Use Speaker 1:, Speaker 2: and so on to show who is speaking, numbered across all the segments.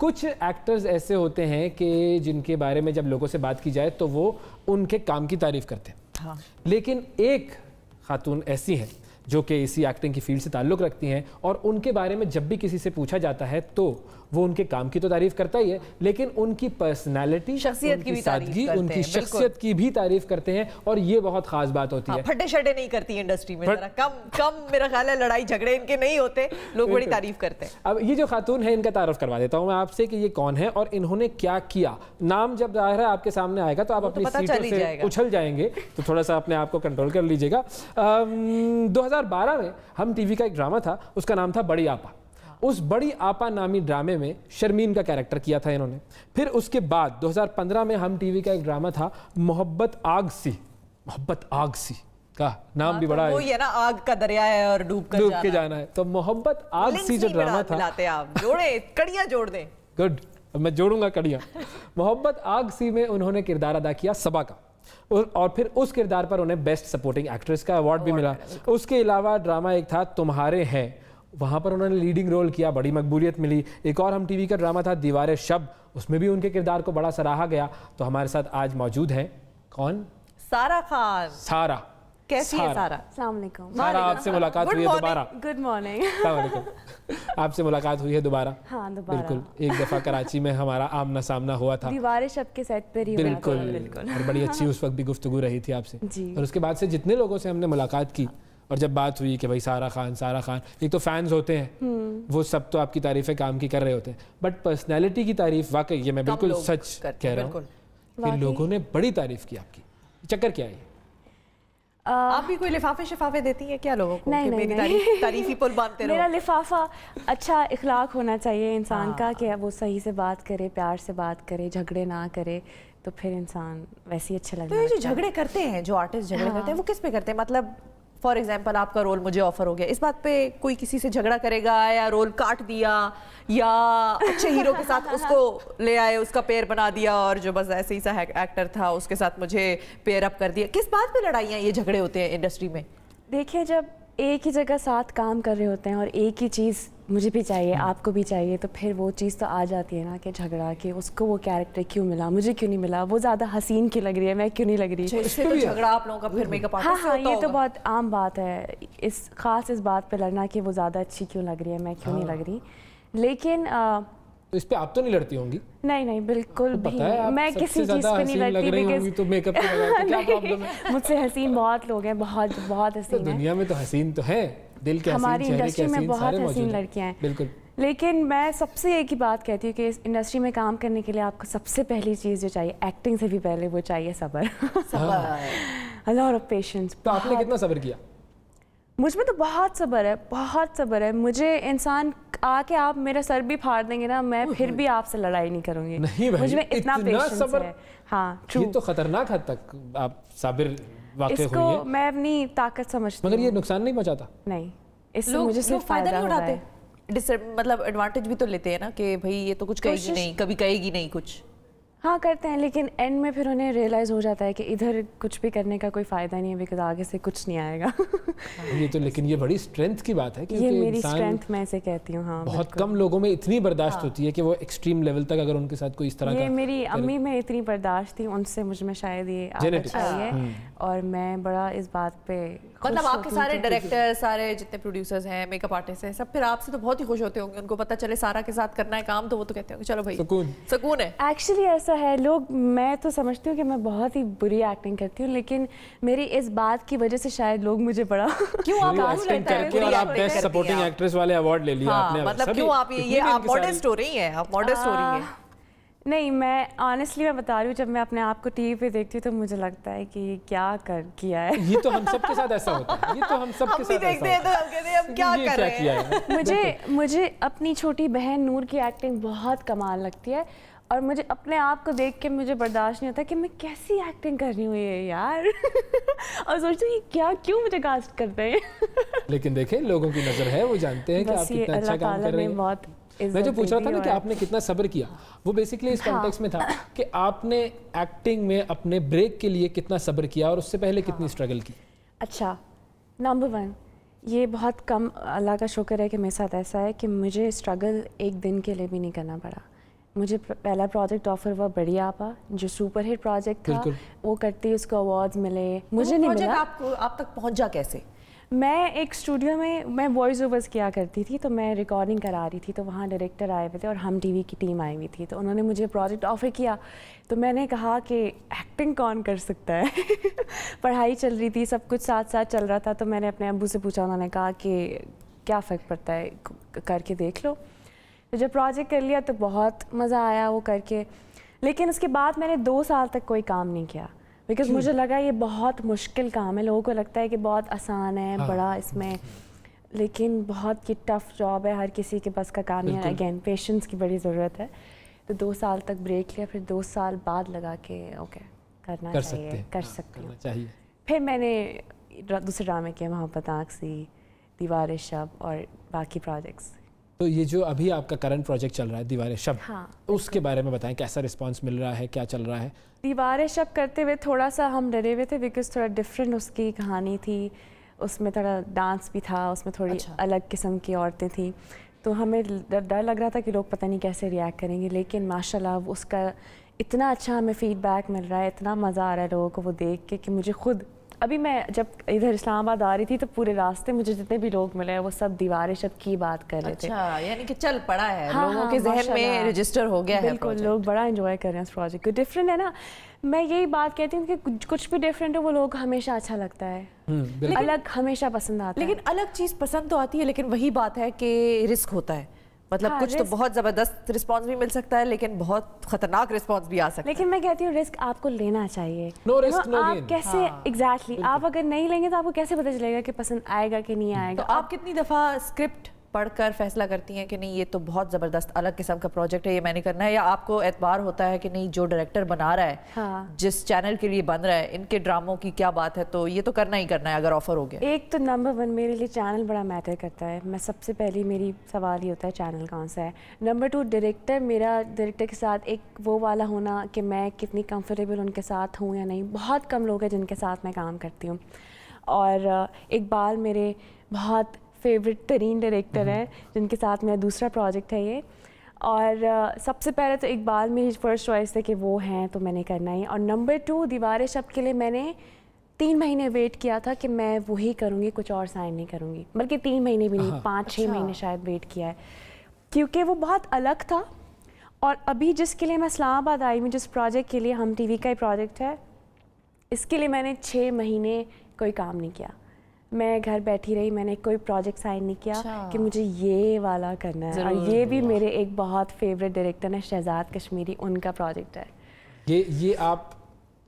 Speaker 1: कुछ एक्टर्स ऐसे होते हैं कि जिनके बारे में जब लोगों से बात की जाए तो वो उनके काम की तारीफ करते हैं हाँ। लेकिन एक खातून ऐसी है जो कि इसी एक्टिंग की फील्ड से ताल्लुक़ रखती हैं और उनके बारे में जब भी किसी से पूछा जाता है तो वो उनके काम की तो तारीफ करता ही है लेकिन उनकी पर्सनैलिटी शख्सियत की भी सादगी उनकी शख्सियत की भी तारीफ करते हैं और ये बहुत खास बात होती हाँ, है
Speaker 2: फटे शटे नहीं करती इंडस्ट्री में कम कम मेरा ख्याल है लड़ाई झगड़े इनके नहीं होते लोग बड़ी तारीफ करते हैं
Speaker 1: अब ये जो खातून है इनका तारफ करवा देता हूँ मैं आपसे कि ये कौन है और इन्होंने क्या किया नाम जब जाहिर है आपके सामने आएगा तो आप तो अपनी सीटों से उछल जाएंगे तो थोड़ा सा अपने आप को कंट्रोल कर लीजिएगा बारह में हम टीवी का एक ड्रामा था उसका नाम था बड़ी आपा उस बड़ी आपा नामी ड्रामे में शर्मीन का कैरेक्टर किया था इन्होंने फिर उसके बाद 2015 में हम टीवी का एक ड्रामा था मोहब्बत आग सी मोहब्बत आग सी का नाम हाँ, भी तो बड़ा है
Speaker 2: ना आग का दरिया है और डूब कर डूब के जाना
Speaker 1: है तो मोहब्बत आग सी जो ड्रामा था
Speaker 2: आप जोड़े कड़िया जोड़ दे
Speaker 1: गुड मैं जोड़ूंगा कड़िया मोहब्बत आग सी में उन्होंने किरदार अदा किया सबा का और फिर उस किरदार पर उन्हें बेस्ट सपोर्टिंग एक्ट्रेस का अवार्ड भी मिला उसके अलावा ड्रामा एक था तुम्हारे हैं वहाँ पर उन्होंने लीडिंग रोल किया बड़ी मकबूलियत मिली एक और हम टीवी का ड्रामा था दीवार शब उसमें भी उनके किरदार को बड़ा सराहा गया तो हमारे साथ आज मौजूद है कौन
Speaker 3: सारा खान सारा कैसी सारा। है सारा आपसे मुलाकात हुई है दोबारा गुड
Speaker 1: मॉर्निंग आपसे मुलाकात हुई है दोबारा
Speaker 3: हाँ दोबारा बिल्कुल
Speaker 1: एक दफ़ा कराची में हमारा आमना सामना हुआ था
Speaker 3: दीवार शब के सेट पर ही बिल्कुल और बड़ी अच्छी हाँ।
Speaker 1: उस वक्त भी गुफ्तु रही थी आपसे और उसके बाद से जितने लोगों से हमने मुलाकात की और जब बात हुई कि भाई सारा खान सारा खान एक तो फैंस होते हैं हम्म। वो सब तो आपकी तारीफें काम की कर रहे होते हैं बट पर्सनैलिटी की तारीफ वाकई ये मैं बिल्कुल सच कह रहा हूँ कि लोगों ने बड़ी तारीफ की आपकी चक्कर क्या है
Speaker 3: आप भी कोई लिफाफे शिफाफे देती हैं क्या लोगों को नहीं, नहीं, मेरी नहीं। तारीफी पुल बांधते रहो मेरा लिफाफा अच्छा इखलाक होना चाहिए इंसान का हाँ। कि वो सही से बात करे प्यार से बात करे झगड़े ना करे तो फिर इंसान वैसे ही अच्छा तो लगता है तो ये जो झगड़े करते हैं जो आर्टिस्ट झगड़े हाँ। करते हैं वो किस पे करते हैं मतलब
Speaker 2: फॉर एग्जाम्पल आपका रोल मुझे ऑफर हो गया इस बात पे कोई किसी से झगड़ा करेगा या रोल काट दिया या अच्छे हीरो के
Speaker 3: साथ हाँ, हाँ, उसको
Speaker 2: हाँ। ले आए उसका पेयर बना दिया और जो बस ऐसे ही सा एक्टर था उसके साथ मुझे पेयर अप कर दिया किस बात पे लड़ाइयाँ ये झगड़े होते हैं इंडस्ट्री में
Speaker 3: देखिए जब एक ही जगह साथ काम कर रहे होते हैं और एक ही चीज़ मुझे भी चाहिए आपको भी चाहिए तो फिर वो चीज़ तो आ जाती है ना कि झगड़ा कि उसको वो कैरेक्टर क्यों मिला मुझे क्यों नहीं मिला वो ज़्यादा हसीन क्यों लग रही है मैं क्यों नहीं लग रही अच्छा, तो झगड़ा आप लोगों
Speaker 2: का फिर मेकअप हाँ हाँ ये तो बहुत
Speaker 3: आम बात है इस खास इस बात पर लड़ना कि वो ज़्यादा अच्छी क्यों लग रही है मैं क्यों नहीं लग हाँ। रही लेकिन तो इस पे
Speaker 1: आप तो नहीं लड़ती होंगी
Speaker 3: नहीं नहीं बिल्कुल तो भी मैं किसी चीज पे नहीं लड़ती बिकॉज़
Speaker 1: तो मेकअप तो
Speaker 3: मुझसे हसीन बहुत लोग हैं बहुत बहुत तो हसीन दुनिया
Speaker 1: में तो हसीन तो है दिल के हमारी इंडस्ट्री में बहुत हसीन लड़कियाँ हैं बिल्कुल
Speaker 3: लेकिन मैं सबसे एक ही बात कहती हूँ कि इस इंडस्ट्री में काम करने के लिए आपको सबसे पहली चीज़ जो चाहिए एक्टिंग से भी पहले वो चाहिए सबर सबर ऑफ हाँ। पेशेंस तो आपने कितना सबर किया मुझ में तो बहुत सबर है बहुत सबर है मुझे इंसान आके आप मेरा सर भी फाड़ देंगे ना मैं फिर भी आपसे लड़ाई नहीं करूंगी नहीं भाई, मुझ में इतना, इतना पेशेंस है हाँ ट्रू तो
Speaker 1: खतरनाक हद तक आप साबिर इसको
Speaker 3: मैं अपनी ताकत समझती मगर ये
Speaker 1: नुकसान नहीं
Speaker 2: पहुंचाता नहीं इससे मुझे सिर्फ फायदा नहीं उठाते मतलब एडवांटेज भी तो लेते हैं ना कि भाई ये तो कुछ कहेगी नहीं कभी कहेगी नहीं कुछ
Speaker 3: हाँ करते हैं लेकिन एंड में फिर उन्हें रियलाइज़ हो जाता है कि इधर कुछ भी करने का कोई फ़ायदा नहीं है बिकॉज आगे से कुछ नहीं आएगा हाँ,
Speaker 1: ये तो लेकिन ये बड़ी स्ट्रेंथ की बात है कि ये मेरी स्ट्रेंथ
Speaker 3: मैं इसे कहती हूँ हाँ बहुत
Speaker 1: कम लोगों में इतनी बर्दाश्त हाँ। होती है कि वो एक्सट्रीम लेवल तक अगर उनके साथ कोई इस तरह ये मेरी
Speaker 3: अम्मी में इतनी बर्दाश्त थी उनसे मुझ में शायद ये हाँ। और मैं बड़ा इस बात पर मतलब आपके सारे डायरेक्टर सारे
Speaker 2: जितने प्रोड्यूसर्स हैं मेकअप आर्टिस्ट हैं सब फिर आपसे तो बहुत ही खुश होते होंगे उनको पता चले सारा के साथ करना है काम तो वो तो कहते होंगे चलो भाई सुकून
Speaker 3: सुकून है एक्चुअली ऐसा है लोग मैं तो समझती हूँ कि मैं बहुत ही बुरी एक्टिंग करती हूँ लेकिन मेरी इस बात की वजह से शायद लोग मुझे बड़ा क्यों आप एक्टिंग करके
Speaker 1: और आप बेस्ट सपोर्टिंग एक्ट्रेस वाले अवार्ड ले लिया हाँ, आपने मतलब क्यों आप
Speaker 2: ये आप मॉडलिस्ट हो रही
Speaker 3: हैं आप मॉडलिस्ट हो रही हैं नहीं मैं ऑनेस्टली मैं बता रही हूँ जब मैं अपने आप को टीवी पे देखती हूँ तो मुझे लगता है कि क्या कर किया है ये तो हम सब के साथ ऐसा होता है ये तो हम सब के साथ देखते हैं तो हम
Speaker 2: कहते हैं हम क्या कर रहे हैं मुझे
Speaker 3: मुझे अपनी छोटी बहन नूर की एक्टिंग बहुत कमाल लगती है और मुझे अपने आप को देख के मुझे बर्दाश्त नहीं होता कि मैं कैसी एक्टिंग कर रही हूँ ये यार और सोचती हूँ ये क्या क्यों मुझे कास्ट करते हैं
Speaker 1: लेकिन देखें लोगों की नज़र है वो जानते हैं कि आप कितना अच्छा काम कर रहे हैं बहुत
Speaker 3: मैं जो पूछ रहा था ना कि आपने
Speaker 1: कितना सब्र किया वो बेसिकली इस कॉन्टेक्स हाँ। में था कि आपने एक्टिंग में अपने ब्रेक के लिए कितना सब्र किया और उससे पहले कितनी स्ट्रगल हाँ। की
Speaker 3: अच्छा नंबर वन ये बहुत कम अल्लाह का शुक्र है कि मेरे साथ ऐसा है कि मुझे स्ट्रगल एक दिन के लिए भी नहीं करना पड़ा मुझे पहला प्रोजेक्ट ऑफर हुआ बढ़िया आपा जो सुपर हिट प्रोजेक्ट था वो करती उसको अवार्ड्स मिले मुझे नहीं मिला आप, आप तक पहुंचा कैसे मैं एक स्टूडियो में मैं वॉइस ओवर्स किया करती थी तो मैं रिकॉर्डिंग करा रही थी तो वहाँ डायरेक्टर आए हुए थे और हम टीवी की टीम आई हुई थी तो उन्होंने मुझे प्रोजेक्ट ऑफ़र किया तो मैंने कहा कि एक्टिंग कौन कर सकता है पढ़ाई चल रही थी सब कुछ साथ साथ चल रहा था तो मैंने अपने अबू से पूछा उन्होंने कहा कि क्या फ़र्क पड़ता है करके देख लो तो जब प्रोजेक्ट कर लिया तो बहुत मज़ा आया वो करके लेकिन उसके बाद मैंने दो साल तक कोई काम नहीं किया बिकॉज मुझे लगा ये बहुत मुश्किल काम है लोगों को लगता है कि बहुत आसान है हाँ। बड़ा इसमें लेकिन बहुत ही टफ जॉब है हर किसी के पास का काम है अगेन पेशेंस की बड़ी ज़रूरत है तो दो साल तक ब्रेक लिया फिर दो साल बाद लगा के ओके करना कर चाहिए सकते कर सकते हाँ, चाहिए फिर मैंने दूसरे ड्रामे किए मोहब्बत आंख सी दीवार शब और बाकी प्रोजेक्ट्स
Speaker 1: तो ये जो अभी आपका करंट प्रोजेक्ट चल रहा है दीवार शब्द हाँ, उसके बारे में बताएं कैसा रिस्पांस मिल रहा है क्या चल रहा है
Speaker 3: दीवार शब्द करते हुए थोड़ा सा हम डरे हुए थे बिकॉज थोड़ा डिफरेंट उसकी कहानी थी उसमें थोड़ा डांस भी था उसमें थोड़ी अच्छा। अलग किस्म की औरतें थी तो हमें डर लग रहा था कि लोग पता नहीं कैसे रिएक्ट करेंगे लेकिन माशा उसका इतना अच्छा हमें फीडबैक मिल रहा है इतना मज़ा आ रहा है लोगों को वो देख के कि मुझे खुद अभी मैं जब इधर इस्लामाबाद आ रही थी तो पूरे रास्ते मुझे जितने भी लोग मिले वो सब दीवार शब की बात कर रहे अच्छा,
Speaker 2: थे यानी कि चल पड़ा है हाँ, लोगों हाँ, के जहन में रजिस्टर हो गया है लोग
Speaker 3: बड़ा एंजॉय कर रहे हैं उस प्रोजेक्ट को डिफरेंट है ना मैं यही बात कहती हूँ कि कुछ, कुछ भी डिफरेंट है वो लोग हमेशा अच्छा लगता है हम्म, अलग हमेशा पसंद आता है लेकिन अलग चीज़ पसंद तो आती है लेकिन वही बात है कि रिस्क होता है मतलब हाँ, कुछ तो बहुत
Speaker 2: ज़बरदस्त रिस्पांस भी मिल
Speaker 3: सकता है लेकिन बहुत खतरनाक रिस्पांस भी आ सकता है लेकिन मैं कहती हूँ रिस्क आपको लेना चाहिए no risk, मतलब no आप कैसे एग्जैक्टली हाँ, exactly, आप अगर नहीं लेंगे तो आपको कैसे पता चलेगा कि पसंद आएगा कि नहीं आएगा तो आप
Speaker 2: कितनी दफ़ा स्क्रिप्ट पढ़कर फैसला करती हैं कि नहीं ये तो बहुत ज़बरदस्त अलग किस्म का प्रोजेक्ट है ये मैंने करना है या आपको एतबार होता है कि नहीं जो डायरेक्टर बना रहा है हाँ। जिस चैनल के लिए बन रहा है इनके ड्रामों की क्या बात है तो ये तो करना ही करना है अगर ऑफर हो गया
Speaker 3: एक तो नंबर वन मेरे लिए चैनल बड़ा मैटर करता है मैं सबसे पहले मेरी सवाल ये होता है चैनल कौन सा है नंबर टू डायरेक्टर मेरा डायरेक्टर के साथ एक वो वाला होना कि मैं कितनी कम्फर्टेबल उनके साथ हूँ या नहीं बहुत कम लोग हैं जिनके साथ मैं काम करती हूँ और इकबाल मेरे बहुत फेवरेट तरीन डायरेक्टर हैं जिनके साथ मेरा दूसरा प्रोजेक्ट है ये और सबसे पहले तो इकबाल मेरी फर्स्ट चॉइस है कि वो हैं तो मैंने करना ही और नंबर टू दीवार शब्द के लिए मैंने तीन महीने वेट किया था कि मैं वही करूँगी कुछ और साइन नहीं करूँगी बल्कि तीन महीने भी नहीं पाँच छः अच्छा। महीने शायद वेट किया है क्योंकि वो बहुत अलग था और अभी जिसके लिए मैं इस्लामाबाद आई हूँ जिस प्रोजेक्ट के लिए हम टीवी का ही प्रोजेक्ट है इसके लिए मैंने छः महीने कोई काम नहीं किया मैं घर बैठी रही मैंने कोई प्रोजेक्ट साइन नहीं किया अच्छा। कि मुझे ये वाला करना है और ये भी मेरे एक बहुत फेवरेट डायरेक्टर हैं शहजाद कश्मीरी उनका प्रोजेक्ट है
Speaker 1: ये ये आप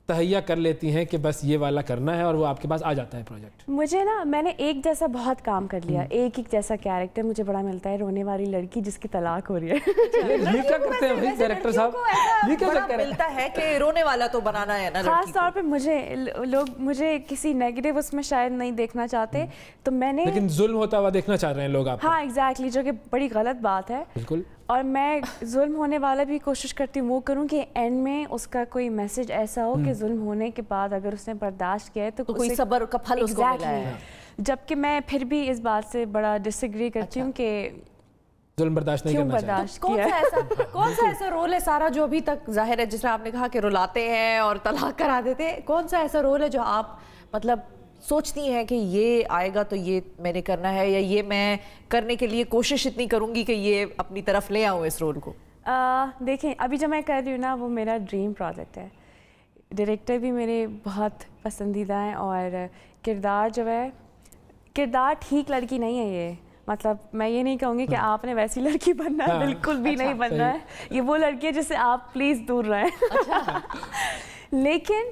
Speaker 1: तहैया कर लेती हैं कि बस ये वाला करना है और वो आपके पास आ जाता है प्रोजेक्ट
Speaker 3: मुझे ना मैंने एक जैसा बहुत काम कर लिया हम्म। एक एक जैसा कैरेक्टर मुझे बड़ा मिलता है रोने वाली लड़की जिसकी तलाक हो रही है अच्छा, ये
Speaker 2: क्या तो खास तौर
Speaker 3: पे मुझे लोग मुझे किसी नेगेटिव उसमें शायद नहीं देखना चाहते हम्म। तो मैंने जुल्म होता हुआ
Speaker 1: देखना चाह रहे हैं लोग आप
Speaker 3: हाँ एग्जैक्टली जो कि बड़ी गलत बात है बिल्कुल और मैं जुल्म होने वाला भी कोशिश करती हूँ वो करूँ कि एंड में उसका कोई मैसेज ऐसा हो कि हम्म। जुल्म होने के बाद अगर उसने बर्दाश्त किया है तो, तो कोई सबर का फल उसको मिला है हाँ। जबकि मैं फिर भी इस बात से बड़ा डिसग्री करती अच्छा। हूँ कि
Speaker 1: जुल्म बर्दाश्त नहीं करना बर्दाश्त
Speaker 3: तो कौन सा ऐसा कौन सा
Speaker 2: ऐसा रोल है सारा जो अभी तक जाहिर है जिसमें आपने कहा कि रुलाते हैं और तलाक करा देते हैं कौन सा ऐसा रोल है जो आप मतलब सोचती हैं कि ये आएगा तो ये मैंने करना है या ये
Speaker 3: मैं करने के लिए कोशिश इतनी करूँगी कि ये अपनी तरफ ले आऊँ इस रोल को आ, देखें अभी जो मैं कर रही हूँ ना वो मेरा ड्रीम प्रोजेक्ट है डायरेक्टर भी मेरे बहुत पसंदीदा हैं और किरदार जो है किरदार ठीक लड़की नहीं है ये मतलब मैं ये नहीं कहूँगी कि हाँ। आपने वैसी लड़की बनना है हाँ। बिल्कुल भी अच्छा, नहीं बनना है ये वो लड़की है जिससे आप प्लीज़ दूर रहें अच्छा। लेकिन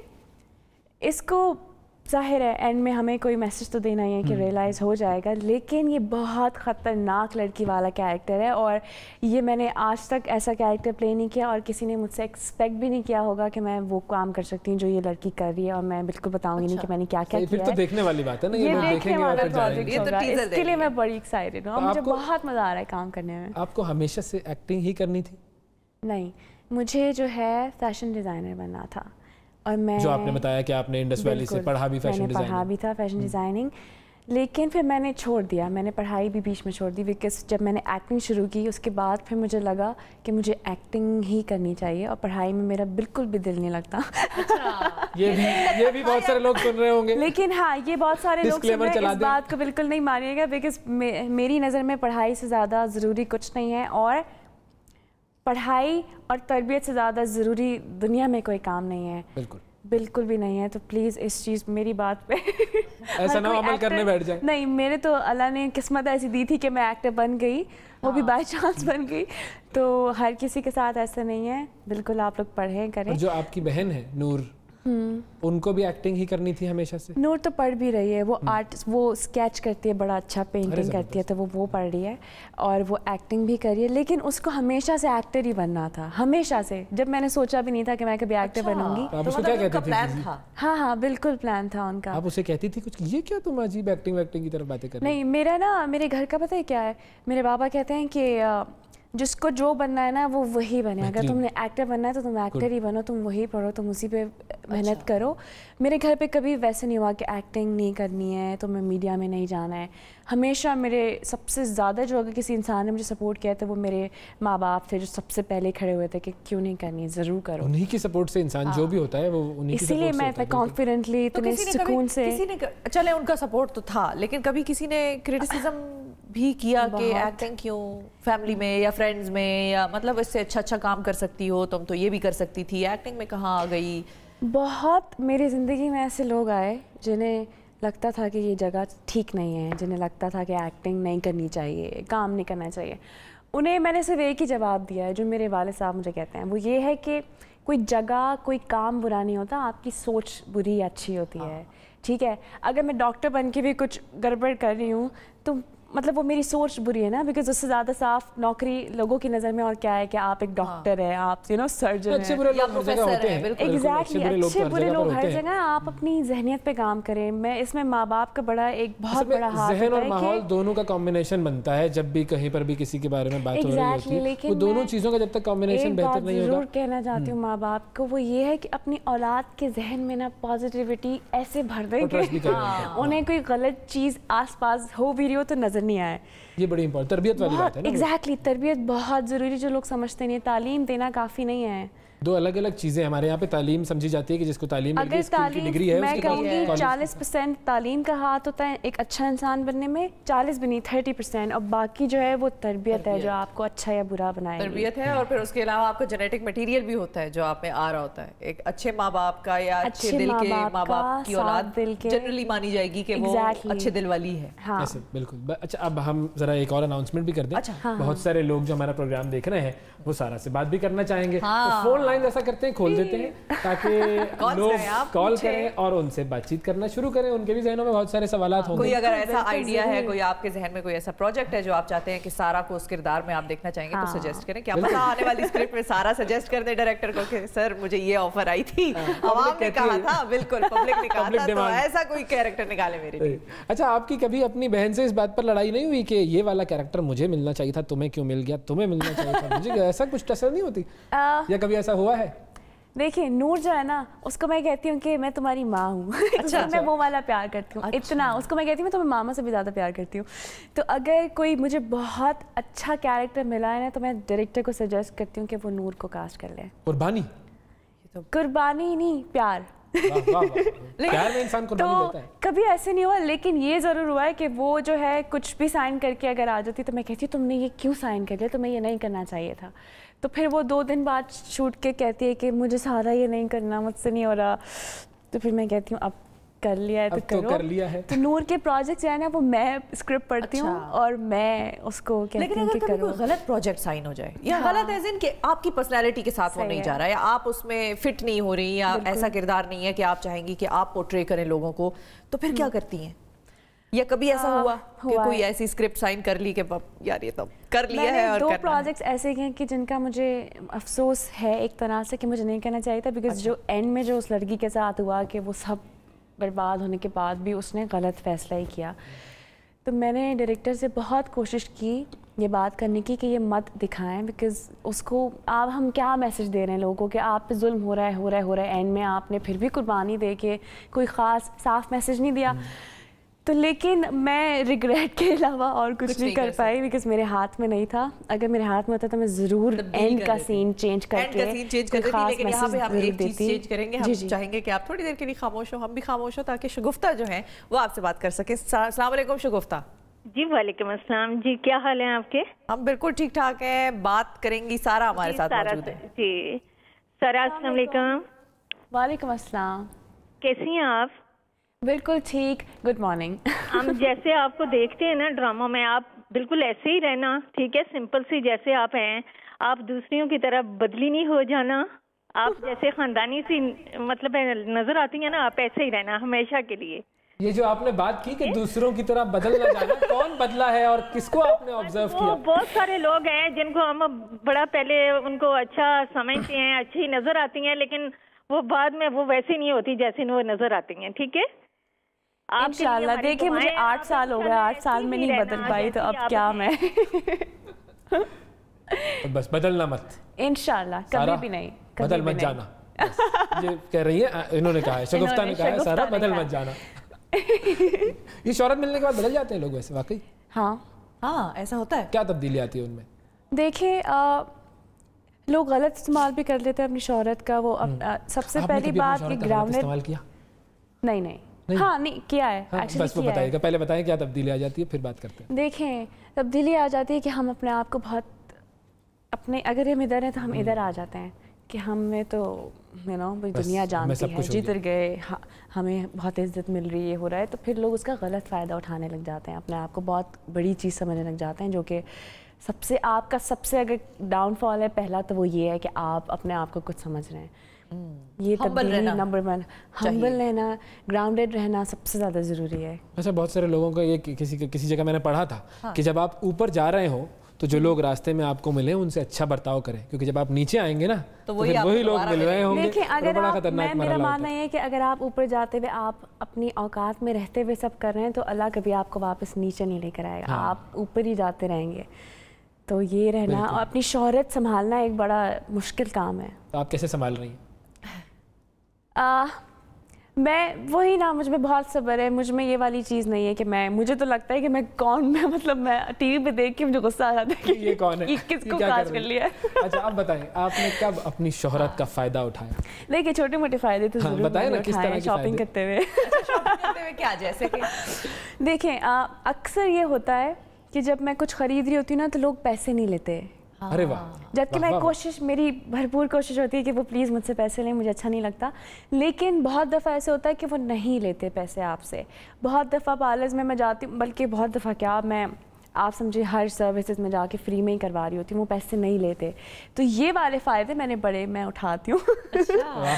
Speaker 3: इसको जाहिर है एंड में हमें कोई मैसेज तो देना ही है कि रियलाइज़ हम्म। हो जाएगा लेकिन ये बहुत ख़तरनाक लड़की वाला कैरेक्टर है और ये मैंने आज तक ऐसा कैरेक्टर प्ले नहीं किया और किसी ने मुझसे एक्सपेक्ट भी नहीं किया होगा कि मैं वो काम कर सकती हूँ जो ये लड़की कर रही है और मैं बिल्कुल बताऊँगी अच्छा। नहीं कि मैंने क्या क्या किया तो
Speaker 1: देखने वाली बात है ना ये देखने वाला प्रोजेक्ट तो इसके लिए
Speaker 3: मैं बड़ी एक्साइटेड हूँ तो मुझे बहुत मज़ा आ रहा है काम करने में
Speaker 1: आपको हमेशा से एक्टिंग ही करनी थी
Speaker 3: नहीं मुझे जो है फैशन डिज़ाइनर बनना था और मैं जो आपने बताया कि आपने इंडस वैली से पढ़ा भी फैशन डिजाइनिंग पढ़ा भी था फैशन डिज़ाइनिंग हम्म। लेकिन फिर मैंने छोड़ दिया मैंने पढ़ाई भी बीच में छोड़ दी बिकॉज जब मैंने एक्टिंग शुरू की उसके बाद फिर मुझे लगा कि मुझे एक्टिंग ही करनी चाहिए और पढ़ाई में मेरा बिल्कुल भी दिल नहीं लगता
Speaker 1: अच्छा। ये भी ये भी बहुत सारे लोग सुन रहे होंगे
Speaker 3: लेकिन हाँ ये बहुत सारे लोग सुन रहे हैं इस बात को बिल्कुल नहीं मानिएगा बिकॉज मे, मेरी नज़र में पढ़ाई से ज़्यादा ज़रूरी कुछ नहीं है और पढ़ाई और तरबियत से ज़्यादा ज़रूरी दुनिया में कोई काम नहीं है बिल्कुल बिल्कुल भी नहीं है तो प्लीज़ इस चीज़ मेरी बात पे ऐसा ना अमल करने बैठ जाए नहीं मेरे तो अल्लाह ने किस्मत ऐसी दी थी कि मैं एक्टर बन गई वो भी बाई हाँ। चांस बन गई तो हर किसी के साथ ऐसा नहीं है बिल्कुल आप लोग पढ़ें करें जो
Speaker 1: आपकी बहन है नूर
Speaker 3: हम्म।
Speaker 1: उनको भी एक्टिंग ही करनी थी हमेशा से
Speaker 3: नूर तो पढ़ भी रही है वो आर्ट हम्म। वो स्केच करती है बड़ा अच्छा पेंटिंग करती है तो वो वो पढ़ रही है और वो एक्टिंग भी करी है लेकिन उसको हमेशा से एक्टर ही बनना था हमेशा से जब मैंने सोचा भी नहीं था कि मैं कभी एक्टर अच्छा। बनूंगी तो उसको मतलब क्या कहती थी हाँ हाँ बिल्कुल प्लान था उनका आप उसे
Speaker 1: कहती थी कुछ ये क्या तुम अजीब एक्टिंग की तरफ बातें कर
Speaker 3: नहीं मेरा ना मेरे घर का पता है क्या है मेरे बाबा कहते हैं कि जिसको जो बनना है ना वो वही बने अगर तुमने एक्टर बनना है तो तुम एक्टर ही बनो तुम वही पढ़ो तुम उसी पे मेहनत अच्छा। करो मेरे घर पे कभी वैसे नहीं हुआ कि एक्टिंग नहीं करनी है तुम्हें तो मीडिया में नहीं जाना है हमेशा मेरे सबसे ज़्यादा जो अगर किसी इंसान ने मुझे सपोर्ट किया था तो वो मेरे माँ बाप थे जो सबसे पहले खड़े हुए थे कि क्यों नहीं करनी ज़रूर करो उन्हीं
Speaker 1: की सपोर्ट से इंसान जो भी हाँ। होता है वो उन्हीं इसीलिए मैं
Speaker 3: कॉन्फिडेंटली इतने तो सुकून से किसी ने चले उनका सपोर्ट तो था लेकिन कभी किसी ने क्रिटिसिज्म
Speaker 2: भी किया कि एक्टिंग क्यों फैमिली में या फ्रेंड्स में या मतलब इससे अच्छा अच्छा काम कर सकती हो तुम तो ये भी कर सकती थी एक्टिंग में कहाँ आ गई
Speaker 3: बहुत मेरी ज़िंदगी में ऐसे लोग आए जिन्हें लगता था कि ये जगह ठीक नहीं है जिन्हें लगता था कि एक्टिंग नहीं करनी चाहिए काम नहीं करना चाहिए उन्हें मैंने सिर्फ एक ही जवाब दिया है जो मेरे वाले साहब मुझे कहते हैं वो ये है कि कोई जगह कोई काम बुरा नहीं होता आपकी सोच बुरी अच्छी होती है हाँ। ठीक है अगर मैं डॉक्टर बन के भी कुछ गड़बड़ कर रही हूँ तो मतलब वो मेरी सोच बुरी है ना बिकॉज उससे ज़्यादा साफ नौकरी लोगों की नज़र में और क्या है कि आप एक डॉक्टर हाँ। है आप यू नो सर्जन अच्छे बुरे लोग हर जगह होते हैं एग्जैक्टली अच्छे तो बुरे लोग हर जगह आप हम्म। अपनी जहनीत पे काम करें मैं इसमें माँ बाप का बड़ा एक बहुत बड़ा हाथ है और माहौल दोनों का
Speaker 1: कॉम्बिनेशन बनता है जब भी कहीं पर भी किसी के बारे में बात हो रही होती है वो दोनों चीज़ों का जब तक कॉम्बिनेशन बेहतर नहीं होगा
Speaker 3: कहना चाहती हूँ हम्म। माँ बाप को वो ये है कि अपनी औलाद के जहन में ना पॉजिटिविटी ऐसे भर दें उन्हें हाँ। कोई गलत चीज़ आस हो भी रही हो तो नजर नज़र नहीं आए
Speaker 1: ये बड़ी इंपॉर्टेंट तरबियत वाली बात है एग्जैक्टली
Speaker 3: exactly, तरबियत बहुत ज़रूरी जो लोग समझते नहीं है तालीम देना काफ़ी नहीं है
Speaker 1: दो अलग अलग चीज़ें हमारे यहाँ पे तालीम समझी जाती है कि जिसको तालीम अगर तालीम डिग्री है
Speaker 3: मैं कहूँगी चालीस परसेंट तालीम का हाथ होता है एक अच्छा इंसान बनने में चालीस भी नहीं थर्टी परसेंट और बाकी जो है वो तरबियत है जो आपको अच्छा या बुरा बनाए तरबियत है
Speaker 2: और फिर उसके अलावा आपका जेनेटिक मटीरियल भी होता है जो आप में आ रहा होता है एक अच्छे माँ बाप का या अच्छे दिल के माँ बाप की औलाद दिल के जनरली मानी जाएगी कि वो अच्छे दिल वाली है हाँ।
Speaker 1: बिल्कुल अच्छा अब हम जरा एक और अनाउंसमेंट भी कर दे अच्छा। हाँ, बहुत हाँ। सारे लोग जो हमारा प्रोग्राम देख रहे हैं वो सारा से बात भी करना चाहेंगे फोन तो लाइन ऐसा करते हैं खोल देते हैं ताकि लोग कॉल करें और उनसे बातचीत करना शुरू करें उनके भी जहनों में बहुत सारे सवाल हाँ, होंगे कोई अगर ऐसा आइडिया है कोई
Speaker 2: आपके जहन में कोई ऐसा प्रोजेक्ट है जो आप चाहते हैं कि सारा को उस किरदार में आप देखना चाहेंगे तो सजेस्ट हाँ। करें क्या पता आने वाली स्क्रिप्ट में सारा सजेस्ट कर दे डायरेक्टर को सर मुझे ये ऑफर आई थी हाँ, आवाम ने कहा था बिल्कुल पब्लिक ने कहा था तो ऐसा कोई कैरेक्टर निकाले मेरे
Speaker 1: लिए अच्छा आपकी कभी अपनी बहन से इस बात पर लड़ाई नहीं हुई कि ये वाला कैरेक्टर मुझे मिलना चाहिए था तुम्हें क्यों मिल गया तुम्हें मिलना
Speaker 2: चाहिए था मुझे
Speaker 1: ऐसा कुछ टसर नहीं होती
Speaker 3: या कभी ऐसा हुआ है देखिए नूर जो है ना उसको मैं कहती हूँ कि मैं तुम्हारी माँ हूँ अच्छा, तो मैं अच्छा। वो वाला प्यार करती हूँ अच्छा। इतना उसको मैं कहती हूँ तो मैं मामा से भी ज़्यादा प्यार करती हूँ तो अगर कोई मुझे बहुत अच्छा कैरेक्टर मिला है ना तो मैं डायरेक्टर को सजेस्ट करती हूँ कि वो नूर को कास्ट कर ले कुर्बानी तो- कुर्बानी नहीं प्यार
Speaker 1: तो
Speaker 3: कभी ऐसे नहीं हुआ लेकिन ये ज़रूर हुआ है कि वो जो है कुछ भी साइन करके अगर आ जाती तो मैं कहती हूँ तुमने ये क्यों साइन कर लिया तुम्हें ये नहीं करना चाहिए था तो फिर वो दो दिन बाद शूट के कहती है कि मुझे सारा ये नहीं करना मुझसे नहीं हो रहा तो फिर मैं कहती हूँ अब कर लिया है तो, तो करो। तो कर लिया है तो नूर के प्रोजेक्ट जो है ना वो मैं स्क्रिप्ट पढ़ती अच्छा। हूँ और मैं उसको कहती लेकिन अगर कभी कोई गलत प्रोजेक्ट साइन हो जाए या हाँ। गलत
Speaker 2: एज इन कि आपकी पर्सनैलिटी के साथ वो नहीं जा रहा या आप उसमें फिट नहीं हो रही या ऐसा किरदार नहीं है कि आप चाहेंगी कि आप पोर्ट्रे करें लोगों को तो फिर क्या हम्म। करती हैं या कभी ऐसा आ, हाँ, हुआ, हुआ कि कोई ऐसी स्क्रिप्ट साइन कर ली कि यार ये तो
Speaker 3: कर लिया है और दो प्रोजेक्ट्स ऐसे हैं कि जिनका मुझे अफसोस है एक तरह से कि मुझे नहीं कहना चाहिए था बिकॉज अच्छा। जो एंड में जो उस लड़की के साथ हुआ कि वो सब बर्बाद होने के बाद भी उसने गलत फैसला ही किया तो मैंने डायरेक्टर से बहुत कोशिश की ये बात करने की कि ये मत दिखाएं बिकॉज उसको आप हम क्या मैसेज दे रहे हैं लोगों को कि आप पे जुल्म हो रहा है हो रहा है हो रहा है एंड में आपने फिर भी कुर्बानी दे के कोई ख़ास साफ मैसेज नहीं दिया hmm. तो लेकिन मैं रिग्रेट के अलावा और कुछ, कुछ नहीं, नहीं कर पाई बिकॉज मेरे हाथ में नहीं था अगर मेरे हाथ में होता तो मैं ज़रूर एंड का सीन चेंज करके
Speaker 2: चाहेंगे कि आप थोड़ी देर के लिए खामोश हो हम भी खामोश हो ताकि शगुफ्ता जो है वो आपसे बात कर सके अलैक्म शगुफ्ता जी वालेकुम अस्सलाम जी क्या हाल है आपके हम बिल्कुल ठीक ठाक हैं बात करेंगी सारा हमारे साथ सारा है।
Speaker 3: जी सारा अस्सलाम वालेकुम वालेकुम अस्सलाम कैसी हैं आप बिल्कुल ठीक गुड मॉर्निंग हम जैसे आपको देखते हैं ना ड्रामा में आप
Speaker 2: बिल्कुल ऐसे ही रहना ठीक है सिंपल सी जैसे आप हैं आप दूसरियों की तरह बदली नहीं हो जाना आप जैसे खानदानी सी मतलब नजर आती है ना आप ऐसे ही रहना हमेशा के लिए
Speaker 1: ये जो आपने बात की कि दूसरों की तरह बदल ना जाना कौन बदला है और किसको आपने ऑब्जर्व किया
Speaker 2: बहुत सारे लोग हैं जिनको हम बड़ा पहले उनको अच्छा समझते हैं अच्छी नजर आती हैं लेकिन वो बाद में वो वैसी नहीं होती जैसी वो नजर आती
Speaker 3: हैं ठीक है इंशाल्लाह देखिए मुझे अच्छा आठ साल हो गया आठ साल में नहीं बदल पाई तो अब क्या मैं
Speaker 1: बस बदलना मत
Speaker 3: इनशाला कभी भी नहीं बदल मत जाना
Speaker 1: ये कह रही है इन्होंने कहा है शगुफ्ता ने कहा है सारा बदल मत जाना ये शहरत मिलने के बाद बदल जाते हैं लोग वैसे वाकई हाँ हाँ ऐसा होता है क्या तब्दीली आती है उनमें
Speaker 3: देखिए लोग गलत इस्तेमाल भी कर लेते हैं अपनी शहरत का वो हम्म। सबसे पहली बात कि नहीं नहीं हाँ नहीं किया है हाँ, बस वो
Speaker 1: पहले बताएं क्या तब्दीली आ जाती है फिर बात करते
Speaker 3: हैं देखें तब्दीली आ जाती है कि हम अपने आप को बहुत अपने अगर हम इधर हैं तो हम हम्म। इधर आ जाते हैं कि हमें तो यू नो दुनिया जानती है जिधर गए हाँ, हमें बहुत इज्जत मिल रही है हो रहा है तो फिर लोग उसका गलत फ़ायदा उठाने लग जाते हैं अपने आप को बहुत बड़ी चीज़ समझने लग जाते हैं जो कि सबसे आपका सबसे अगर डाउनफॉल है पहला तो वो ये है कि आप अपने आप को कुछ समझ रहे हैं ये तब्दीली नंबर वन हम्बल रहना ग्राउंडेड रहना सबसे ज़्यादा ज़रूरी है
Speaker 1: अच्छा बहुत सारे लोगों का ये किसी किसी जगह मैंने पढ़ा था हाँ। कि जब आप ऊपर जा रहे हो तो जो हम्म। लोग रास्ते में आपको मिले उनसे अच्छा बर्ताव करें क्योंकि जब आप नीचे आएंगे ना तो वही, तो वही लोग मिल रहे होंगे देखिए तो अगर आप मैं मेरा मानना
Speaker 3: है कि अगर आप ऊपर जाते हुए आप अपनी औकात में रहते हुए सब कर रहे हैं तो अल्लाह कभी आपको वापस नीचे नहीं लेकर आएगा हाँ। आप ऊपर ही जाते रहेंगे तो ये रहना और अपनी शोहरत संभालना एक बड़ा मुश्किल काम है
Speaker 1: तो आप कैसे संभाल रही हैं
Speaker 3: आ, मैं वही ना मुझ में बहुत सब्र है मुझ में ये वाली चीज़ नहीं है कि मैं मुझे तो लगता है कि मैं कौन मैं मतलब मैं टीवी पे देख के मुझे गुस्सा आ जाता है कि ये कौन है किसको काज कर, लिया अच्छा आप बताएं आपने
Speaker 1: कब अपनी शोहरत का फ़ायदा उठाया
Speaker 3: देखिए छोटे मोटे फ़ायदे तो हाँ, बताए ना किस तरह शॉपिंग अच्छा, करते हुए क्या जैसे देखें अक्सर ये होता है कि जब मैं कुछ ख़रीद रही होती हूँ ना तो लोग पैसे नहीं लेते अरे वाह हाँ। जबकि मैं कोशिश मेरी भरपूर कोशिश होती है कि वो प्लीज़ मुझसे पैसे लें मुझे अच्छा नहीं लगता लेकिन बहुत दफ़ा ऐसे होता है कि वो नहीं लेते पैसे आपसे बहुत दफ़ा पार्लर्स में मैं जाती हूँ बल्कि बहुत दफ़ा क्या मैं आप समझे हर सर्विसेज में जाके फ्री में ही करवा रही होती हूँ वो पैसे नहीं लेते तो ये वाले फ़ायदे मैंने बड़े मैं उठाती हूँ अच्छा।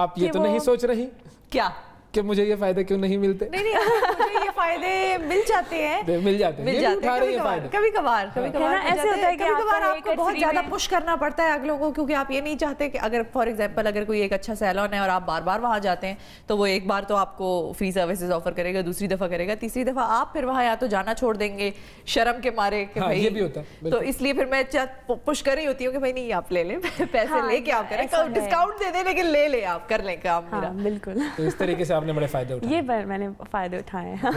Speaker 1: आप ये तो नहीं सोच रही
Speaker 3: क्या कि
Speaker 1: मुझे ये फायदे क्यों नहीं मिलते नहीं नहीं
Speaker 3: मुझे ये फायदे मिल जाते हैं
Speaker 1: मिल जाते हैं मिल जाते हैं कभी कभार
Speaker 2: कभी कभार हाँ। कभी कभार ऐसे होता है कि कभी कभार आपको बहुत ज्यादा पुश करना पड़ता है अगलों को क्योंकि आप ये नहीं चाहते कि अगर फॉर एग्जांपल अगर कोई एक अच्छा सैलॉन है और आप बार बार वहाँ जाते हैं तो वो एक बार तो आपको फ्री सर्विसेज ऑफर करेगा दूसरी दफा करेगा तीसरी दफा आप फिर वहाँ या तो जाना छोड़ देंगे शर्म के मारे हाँ, ये भी होता है तो इसलिए फिर मैं पुश कर रही होती हूँ कि भाई नहीं आप ले लें पैसे हाँ, लेके आप करें डिस्काउंट दे दे लेकिन ले ले आप कर लें काम बिल्कुल
Speaker 1: तो इस तरीके से आपने बड़े फायदे उठाए
Speaker 2: ये मैंने फायदे उठाए हैं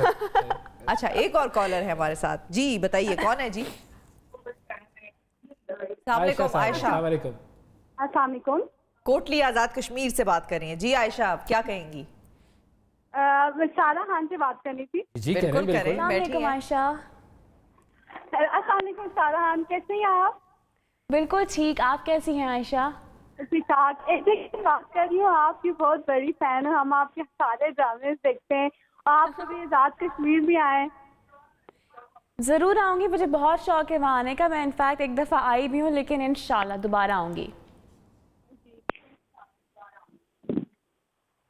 Speaker 2: अच्छा एक और कॉलर है हमारे साथ जी बताइए कौन है जी कोटली आजाद कश्मीर से बात कर रही है जी आयशा आप क्या कहेंगी
Speaker 3: सारा खान से बात करनी थी जी बिल्कुल करें आयशा सारा खान कैसे हैं आप बिल्कुल ठीक आप कैसी हैं आयशा विशाख ऐसे बात कर रही हूँ आपकी बहुत बड़ी फैन है हम आपके सारे ड्रामे देखते हैं आप कभी आजाद कश्मीर भी आए ज़रूर आऊंगी मुझे बहुत शौक है वहाँ आने का मैं इनफैक्ट एक दफ़ा आई भी हूँ लेकिन इन दोबारा आऊंगी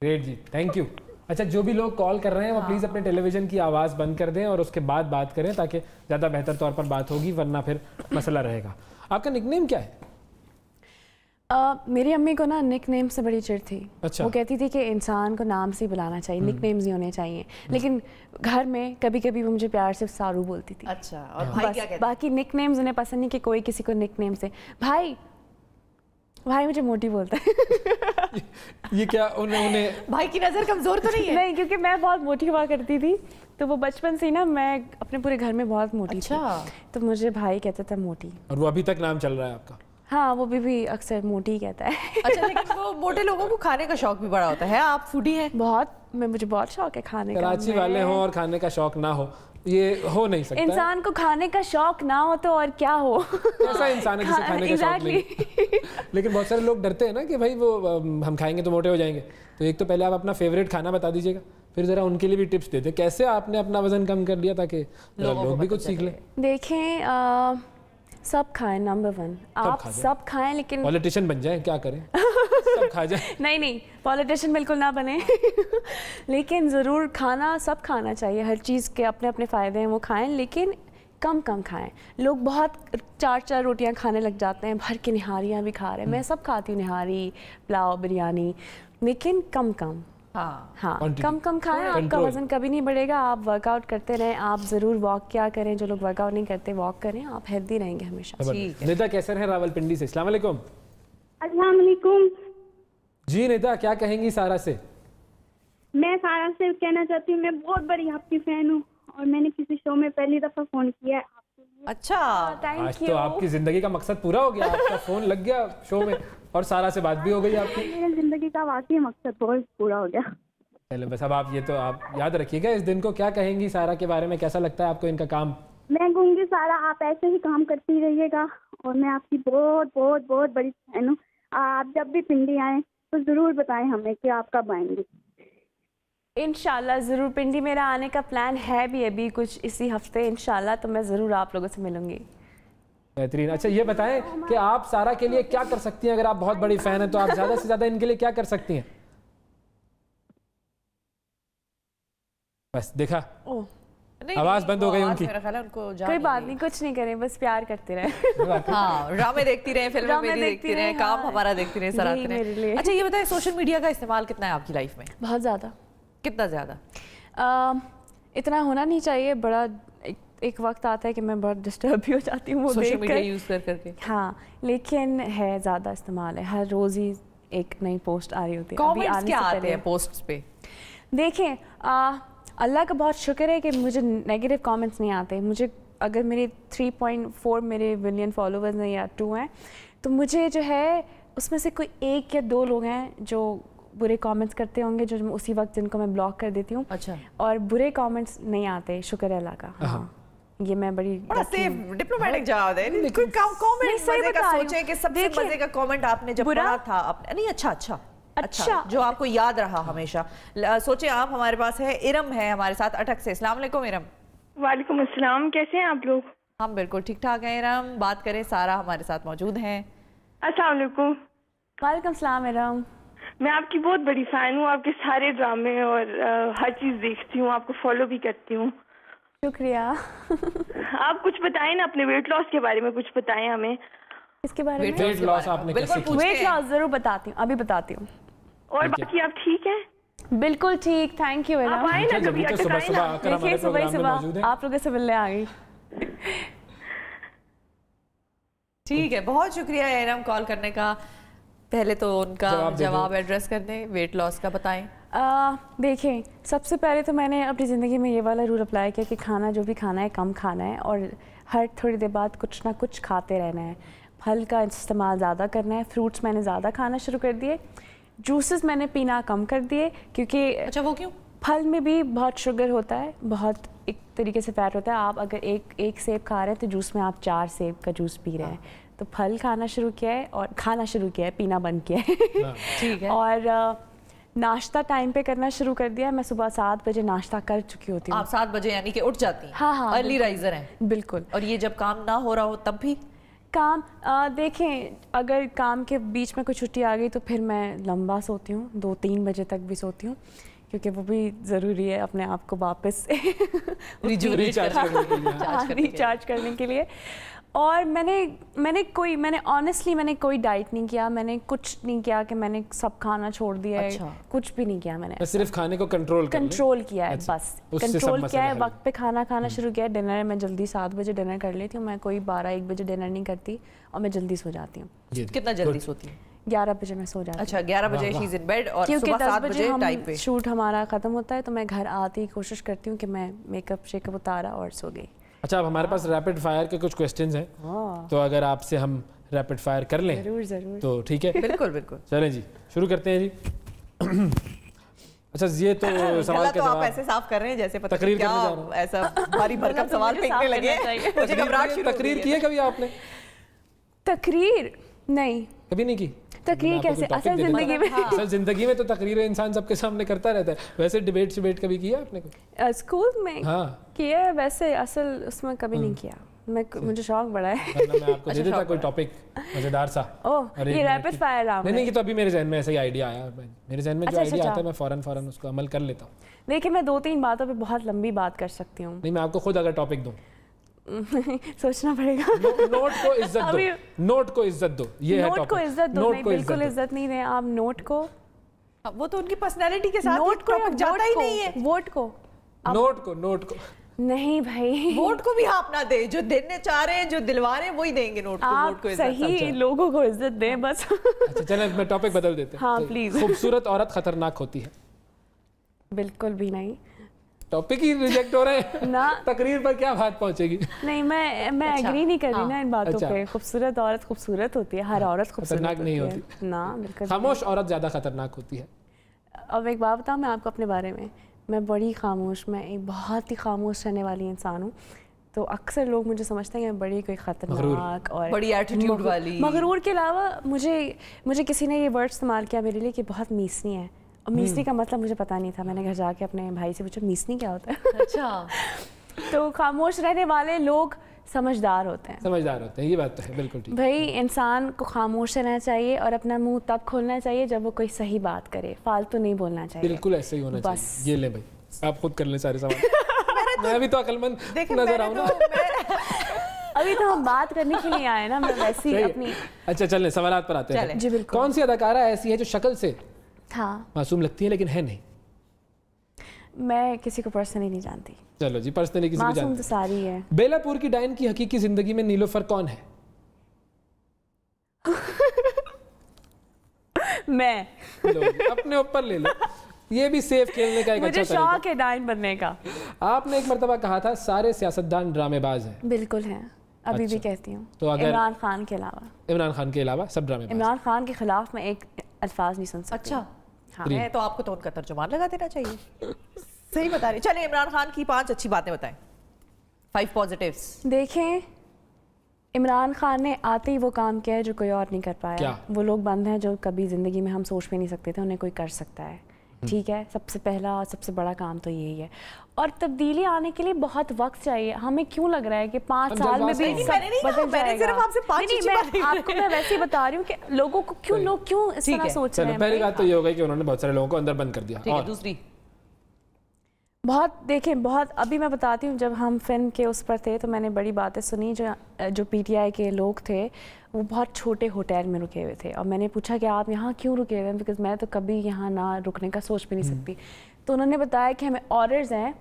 Speaker 1: ग्रेट जी थैंक यू अच्छा जो भी लोग कॉल कर रहे हैं वो प्लीज़ हाँ। अपने टेलीविज़न की आवाज़ बंद कर दें और उसके बाद बात करें ताकि ज़्यादा बेहतर तौर पर बात होगी वरना फिर मसला रहेगा आपका निकनेम क्या है
Speaker 3: Uh, मेरी अम्मी को ना निक नेम से बड़ी चिड़ थी अच्छा। वो कहती थी कि इंसान को नाम से ही बुलाना चाहिए निक नेम्स हम्म। ही होने चाहिए लेकिन घर में कभी कभी वो मुझे प्यार से सारू बोलती थी अच्छा और हाँ। भाई क्या कहते बाकी निक नेम्स उन्हें पसंद नहीं कि कोई किसी को निक नेम से भाई भाई मुझे मोटी बोलता है
Speaker 1: ये, ये क्या उन्हें उन्हें भाई
Speaker 3: की नज़र कमज़ोर तो नहीं है नहीं क्योंकि मैं बहुत मोटी हुआ करती थी तो वो बचपन से ही ना मैं अपने पूरे घर में बहुत मोटी अच्छा। थी तो मुझे भाई कहता था मोटी
Speaker 1: और वो अभी तक नाम चल रहा है आपका
Speaker 3: हाँ वो भी, भी अक्सर मोटी कहता है अच्छा लेकिन वो मोटे लोगों को खाने का शौक भी बड़ा होता है आप फूडी हैं बहुत मैं मुझे बहुत शौक है खाने का कराची वाले हो और
Speaker 1: खाने का शौक ना हो ये हो नहीं सकता इंसान
Speaker 3: को खाने का शौक ना हो तो और क्या हो तो ऐसा इंसान है जिसे खाने का शौक नहीं
Speaker 1: लेकिन बहुत सारे लोग डरते हैं ना कि भाई वो हम खाएंगे तो मोटे हो जाएंगे तो एक तो पहले आप अपना फेवरेट खाना बता दीजिएगा फिर ज़रा उनके लिए भी टिप्स देते कैसे आपने अपना वजन कम कर लिया ताकि लोग भी कुछ सीख लें
Speaker 3: देखें सब खाएं नंबर वन आप सब खाएं लेकिन
Speaker 1: पॉलिटिशियन बन जाए क्या करें सब खा
Speaker 3: जाए नहीं नहीं पॉलिटिशियन बिल्कुल ना बने लेकिन ज़रूर खाना सब खाना चाहिए हर चीज़ के अपने अपने फ़ायदे हैं वो खाएं लेकिन कम कम खाएं लोग बहुत चार चार रोटियां खाने लग जाते हैं भर के निहारियाँ भी खा रहे हैं मैं हम्म। सब खाती हूँ निहारी पुलाव बिरयानी लेकिन कम कम हाँ, हाँ कम कम खाएं आपका वजन कभी नहीं बढ़ेगा आप वर्कआउट करते रहें आप जरूर वॉक क्या करें जो लोग वर्कआउट नहीं करते वॉक करें आप हेल्दी रहेंगे हमेशा
Speaker 1: नेता कैसे हैं रावलपिंडी से अस्सलाम वालेकुम अस्सलाम जी नेता क्या कहेंगी सारा से
Speaker 3: मैं सारा से कहना चाहती हूँ मैं बहुत बड़ी आपकी फैन हूँ और मैंने किसी शो में पहली दफा फोन किया है अच्छा हाँ, आज तो आपकी
Speaker 1: जिंदगी का मकसद पूरा हो गया आपका फोन लग गया शो में और सारा से बात भी हो गई आपकी
Speaker 3: जिंदगी का वाकई मकसद बहुत पूरा हो गया
Speaker 1: चलो बस अब आप ये तो आप याद रखिएगा इस दिन को क्या कहेंगी सारा के बारे में कैसा लगता है आपको इनका काम
Speaker 3: मैं कहूंगी सारा आप ऐसे ही काम करती रहिएगा और मैं आपकी बहुत बहुत बहुत बड़ी फैन हूँ आप जब भी पिंडी आए तो जरूर बताएं हमें कि आप कब आएंगे इन ज़रूर पिंडी मेरा आने का प्लान है भी अभी कुछ इसी हफ्ते इन तो मैं ज़रूर आप लोगों से मिलूंगी
Speaker 1: बेहतरीन अच्छा ये बताएं कि आप सारा के लिए क्या कर सकती हैं अगर आप बहुत बड़ी फ़ैन हैं तो आप ज़्यादा से ज़्यादा इनके लिए क्या कर सकती हैं बस देखा
Speaker 3: आवाज बंद हो गई उनकी कोई बात नहीं कुछ नहीं करें बस प्यार करते रहे हाँ,
Speaker 2: ड्रामे देखती रहे फिल्म देखती रहे काम हाँ। हमारा देखती रहे सराहते रहे अच्छा ये बताएं सोशल मीडिया
Speaker 3: का इस्तेमाल कितना है आपकी लाइफ में बहुत ज़्यादा कितना ज़्यादा इतना होना नहीं चाहिए बड़ा एक, एक वक्त आता है कि मैं बहुत डिस्टर्ब भी हो जाती हूँ वो कर यूज़ कर करके हाँ लेकिन है ज़्यादा इस्तेमाल है हर रोज़ ही एक नई पोस्ट आ रही होती है अभी आने क्या आते हैं पोस्ट पे देखें अल्लाह का बहुत शुक्र है कि मुझे नेगेटिव कमेंट्स नहीं आते मुझे अगर मेरे 3.4 मेरे मिलियन फॉलोवर्स हैं या टू हैं तो मुझे जो है उसमें से कोई एक या दो लोग हैं जो बुरे कमेंट्स करते होंगे जो उसी वक्त जिनको मैं ब्लॉक कर देती हूँ अच्छा और बुरे कमेंट्स नहीं आते शुक्र अल्लाह का हाँ। हाँ। ये मैं बड़ी बड़ा सेफ डिप्लोमेटिक जवाब है कोई कमेंट मजे का सोचे कि सबसे मजे का कमेंट आपने
Speaker 2: जब पढ़ा था आपने नहीं अच्छा, अच्छा अच्छा अच्छा, जो आपको याद रहा हमेशा सोचे आप हमारे पास है इरम है हमारे साथ अटक से अस्सलाम वालेकुम इरम वालेकुम अस्सलाम कैसे हैं आप लोग हम बिल्कुल ठीक ठाक हैं इरम बात करें सारा हमारे साथ मौजूद हैं अस्सलाम वालेकुम
Speaker 3: वालेकुम अस्सलाम इरम मैं आपकी बहुत बड़ी फैन हूँ आपके सारे ड्रामे और आ, हर चीज देखती हूँ आपको फॉलो भी करती हूँ शुक्रिया आप कुछ बताएं ना अपने वेट लॉस के बारे में कुछ बताएं हमें इसके बारे वेट में वेट लॉस आपने बिल्कुल वेट लॉस जरूर बताती हूँ अभी बताती हूँ और अच्छा। बाकी आप ठीक है बिल्कुल ठीक थैंक यू आप आए ना कभी तो सुबह देखिए सुबह सुबह आप लोगों से मिलने आ गई
Speaker 2: ठीक है बहुत शुक्रिया एरम कॉल करने का पहले तो उनका जवाब एड्रेस कर दें वेट लॉस का बताएं
Speaker 3: आ, देखें सबसे पहले तो मैंने अपनी ज़िंदगी में ये वाला रूल अप्लाई किया कि खाना जो भी खाना है कम खाना है और हर थोड़ी देर बाद कुछ ना कुछ खाते रहना है फल का इस्तेमाल ज़्यादा करना है फ्रूट्स मैंने ज़्यादा खाना शुरू कर दिए जूसेस मैंने पीना कम कर दिए क्योंकि अच्छा वो क्यों फल में भी बहुत शुगर होता है बहुत एक तरीके से फैट होता है आप अगर एक एक सेब खा रहे हैं तो जूस में आप चार सेब का जूस पी रहे हैं हाँ। तो फल खाना शुरू किया है और खाना शुरू किया है पीना बंद किया है हाँ। ठीक है और नाश्ता टाइम पे करना शुरू कर दिया मैं सुबह सात बजे नाश्ता कर चुकी होती हूँ आप सात बजे यानी कि उठ जाती हैं हाँ हाँ अर्ली राइजर हैं बिल्कुल और ये जब काम ना हो रहा हो तब भी काम आ, देखें अगर काम के बीच में कोई छुट्टी आ गई तो फिर मैं लंबा सोती हूँ दो तीन बजे तक भी सोती हूँ क्योंकि वो भी ज़रूरी है अपने आप को वापस रिचार्ज करने के लिए हाँ, और मैंने मैंने कोई मैंने ऑनेस्टली मैंने कोई डाइट नहीं किया मैंने कुछ नहीं किया कि मैंने सब खाना छोड़ दिया अच्छा। है कुछ भी नहीं किया मैंने
Speaker 1: सिर्फ खाने को कंट्रोल कंट्रोल किया है अच्छा।
Speaker 3: बस कंट्रोल किया है वक्त पे खाना खाना हम्म। शुरू किया है डिनर मैं जल्दी सात बजे डिनर कर लेती हूँ मैं कोई बारह एक बजे डिनर नहीं करती और मैं जल्दी सो जाती हूँ कितना जल्दी सोती हूँ ग्यारह बजे मैं सो जाती अच्छा ग्यारह बजे शी इज इन बेड और सुबह सात बजे टाइप पे शूट हमारा ख़त्म होता है तो मैं घर आती कोशिश करती हूँ कि मैं मेकअप शेकअप उतारा और सो गई
Speaker 1: अच्छा अब हमारे पास रैपिड फायर के कुछ क्वेश्चंस हैं हाँ। तो अगर आपसे हम रैपिड फायर कर लें
Speaker 3: जरूर जरूर तो ठीक है बिल्कुल बिल्कुल
Speaker 1: चलें जी शुरू करते हैं जी अच्छा ये तो सवाल तो आप ऐसे
Speaker 2: साफ कर रहे हैं जैसे पता तकरीर क्या ऐसा भारी भरकम मतलब सवाल फेंकने लगे मुझे
Speaker 1: घबराहट शुरू तकरीर की है कभी आपने
Speaker 3: तकरीर नहीं कभी नहीं की तकरीर तो कैसे असल जिंदगी में असल
Speaker 1: जिंदगी में तो तकरीर इंसान सबके सामने करता रहता है वैसे डिबेट शिबेट कभी किया आपने
Speaker 3: स्कूल में हाँ किया है वैसे असल उसमें कभी नहीं हम्म। किया मैं मुझे शौक बड़ा है मैं
Speaker 1: आपको अच्छा दे देता कोई टॉपिक मजेदार सा ओ ये रैपिड
Speaker 3: फायर राउंड नहीं नहीं
Speaker 1: तो अभी मेरे जहन में ऐसा ही आइडिया आया मेरे जहन में जो आइडिया अच्छा, अच्छा, आता है मैं फौरन फौरन उसको अमल कर लेता हूं
Speaker 3: देखिए मैं दो तीन बातों पे बहुत लंबी बात कर सकती हूं
Speaker 1: नहीं मैं आपको खुद अगर टॉपिक दूं
Speaker 3: सोचना पड़ेगा नो,
Speaker 1: नोट को इज्जत दो नोट को इज्जत दो ये है नोट को इज्जत दो नहीं बिल्कुल
Speaker 3: इज्जत नहीं दें आप नोट को वो तो उनकी पर्सनालिटी के साथ नोट को जाता ही नहीं है वोट को
Speaker 2: नोट को नोट को
Speaker 3: नहीं भाई वोट को भी आप ना दे जो
Speaker 2: देने चाह रहे हैं जो दिलवा रहे हैं वही देंगे नोट को वोट को इज्जत सही
Speaker 3: लोगों को इज्जत दें बस
Speaker 1: अच्छा चलो मैं टॉपिक बदल देते हैं हाँ प्लीज खूबसूरत औरत खतरनाक होती है
Speaker 3: बिल्कुल भी नहीं
Speaker 1: टॉपिक ही रिजेक्ट हो रहे हैं ना तकरीर पर क्या बात पहुंचेगी
Speaker 3: नहीं मैं मैं अच्छा, एग्री नहीं कर रही हाँ, ना इन बातों अच्छा, पे खूबसूरत औरत खूबसूरत होती है हर औरत खूबसूरत नहीं होती ना बिल्कुल खामोश
Speaker 1: औरत ज्यादा खतरनाक होती है
Speaker 3: अब एक बात बताऊं मैं आपको अपने बारे में मैं बड़ी खामोश मैं एक बहुत ही खामोश रहने वाली इंसान हूँ तो अक्सर लोग मुझे समझते हैं मैं बड़ी कोई ख़तरनाक और बड़ी एटीट्यूड वाली मगरूर के अलावा मुझे मुझे किसी ने ये वर्ड इस्तेमाल किया मेरे लिए कि बहुत मीसनी है और मीसनी हम्म। का मतलब मुझे पता नहीं था मैंने घर जाके अपने भाई से पूछा मीसनी क्या होता है अच्छा तो खामोश रहने वाले लोग समझदार होते हैं
Speaker 1: समझदार होते हैं ये बात तो है बिल्कुल ठीक
Speaker 3: भाई इंसान को खामोश रहना चाहिए और अपना मुंह तब खोलना चाहिए जब वो कोई सही बात करे फालतू तो नहीं बोलना चाहिए बिल्कुल
Speaker 1: ऐसे ही होना चाहिए ये ले भाई आप खुद कर ले सारे सवाल तो मैं भी तो अकलमंद नजर
Speaker 3: आऊ ना तो- अभी तो हम बात करने के लिए आए ना मैं वैसे ही अपनी
Speaker 1: अच्छा चल सवाल पर आते हैं जी बिल्कुल कौन सी अदाकारा ऐसी है जो शक्ल से हाँ मासूम लगती है लेकिन है नहीं
Speaker 3: मैं किसी को पर्सनली नहीं जानती
Speaker 1: चलो जी पर्सनली तो किसी को जानते तो सारी है बेलापुर की डायन की हकीकी जिंदगी में नीलोफर कौन है मैं अपने ऊपर ले लो ये भी सेफ खेलने का एक मुझे अच्छा शौक
Speaker 3: है डायन बनने का आपने
Speaker 1: एक मरतबा कहा था सारे सियासतदान ड्रामेबाज हैं बिल्कुल हैं अभी अच्छा। भी
Speaker 3: कहती हूँ तो इमरान खान के अलावा
Speaker 1: इमरान खान के अलावा सब ड्रामे
Speaker 3: इमरान खान के खिलाफ मैं एक अल्फाज नहीं सुन सकती अच्छा हाँ। तो आपको तो उनका तर्जुमान लगा देना चाहिए
Speaker 2: सही बता रही चले इमरान खान की पांच अच्छी बातें बताएं फाइव पॉजिटिव्स
Speaker 3: देखें इमरान खान ने आते ही वो काम किया है जो कोई और नहीं कर पाया क्या? वो लोग बंद हैं जो कभी ज़िंदगी में हम सोच भी नहीं सकते थे उन्हें कोई कर सकता है
Speaker 2: हम्म। ठीक
Speaker 3: है सबसे पहला और सबसे बड़ा काम तो यही है और तब्दीली आने के लिए बहुत वक्त चाहिए हमें क्यों लग रहा है कि पाँच साल में भी सब बदल जाएगा नहीं मैं आपको मैं वैसे ही बता रही हूँ कि लोगों को क्यों लोग क्यों इस तरह सोच रहे हैं पहली
Speaker 1: बात तो ये होगा कि उन्होंने बहुत सारे लोगों को अंदर बंद कर दिया दूसरी
Speaker 3: बहुत देखें बहुत अभी मैं बताती हूँ जब हम फिल्म के उस पर थे तो मैंने बड़ी बातें सुनी जो जो पीटीआई के लोग थे वो बहुत छोटे होटल में रुके हुए थे और मैंने पूछा कि आप यहाँ क्यों रुके हुए हैं बिकॉज मैं तो कभी यहाँ ना रुकने का सोच भी नहीं हम्म। सकती तो उन्होंने बताया कि हमें ऑर्डर्स हैं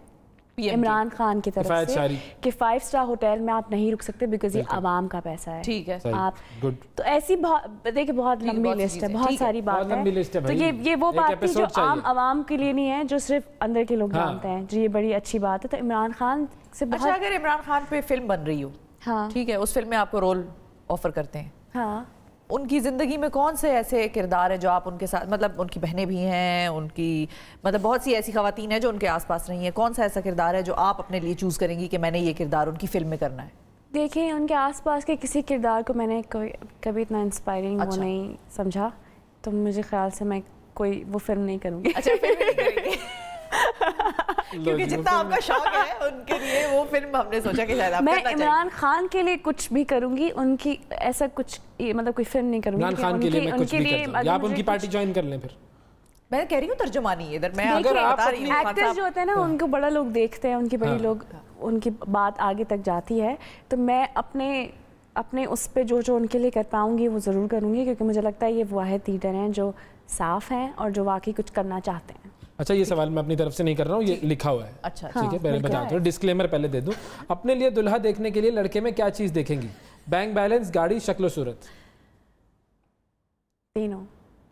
Speaker 3: इमरान खान की तरफ से कि फाइव स्टार होटल में आप नहीं रुक सकते बिकॉज ये आवाम का पैसा है ठीक है आप तो ऐसी देखिए बहुत लंबी लिस्ट है बहुत सारी बात है तो ये ये वो बात थी जो आम आवाम के लिए नहीं है जो सिर्फ अंदर के लोग हाँ। जानते हैं जो ये बड़ी अच्छी बात है तो इमरान खान से अच्छा अगर
Speaker 2: इमरान खान पे फिल्म बन रही हो हाँ ठीक है उस फिल्म में आपको रोल ऑफर करते हैं
Speaker 3: हाँ उनकी ज़िंदगी में कौन से ऐसे
Speaker 2: किरदार हैं जो आप उनके साथ मतलब उनकी बहनें भी हैं उनकी मतलब बहुत सी ऐसी खातन हैं जो उनके आसपास रही हैं कौन सा ऐसा किरदार है जो आप अपने लिए चूज़ करेंगी कि मैंने ये किरदार उनकी फिल्म में करना है
Speaker 3: देखिए उनके आसपास के किसी किरदार को मैंने कभी इतना इंस्पायरिंग अच्छा। वो नहीं समझा तो मुझे ख्याल से मैं कोई वो फिल्म नहीं करूँगी अच्छा,
Speaker 2: क्योंकि जितना आपका शौक है उनके लिए वो फिल्म हमने सोचा कि शायद आप मैं इमरान
Speaker 3: खान के लिए कुछ भी करूंगी उनकी ऐसा कुछ मतलब कोई फिल्म नहीं करूंगी इमरान खान के लिए मैं कुछ भी
Speaker 1: कर आप उनकी पार्टी ज्वाइन कर लें फिर
Speaker 3: मैं कह रही हूँ तर्जुमानी इधर मैं अगर आप एक्टर्स जो होते हैं ना हाँ। उनको बड़ा लोग देखते हैं उनकी बड़ी हाँ। लोग उनकी बात आगे तक जाती है तो मैं अपने अपने उस पर जो जो उनके लिए कर पाऊंगी वो ज़रूर करूंगी क्योंकि मुझे लगता है ये वाहिद लीडर हैं जो साफ़ हैं और जो वाकई कुछ करना चाहते हैं
Speaker 1: अच्छा ये सवाल मैं अपनी तरफ से नहीं कर रहा हूँ ये लिखा हुआ है
Speaker 3: अच्छा, अच्छा। ठीक है हाँ, पहले बता दो
Speaker 1: डिस्क्लेमर पहले दे दूँ अपने लिए दुल्हा देखने के लिए लड़के में क्या चीज़ देखेंगी बैंक बैलेंस गाड़ी शक्लो सूरत तीनों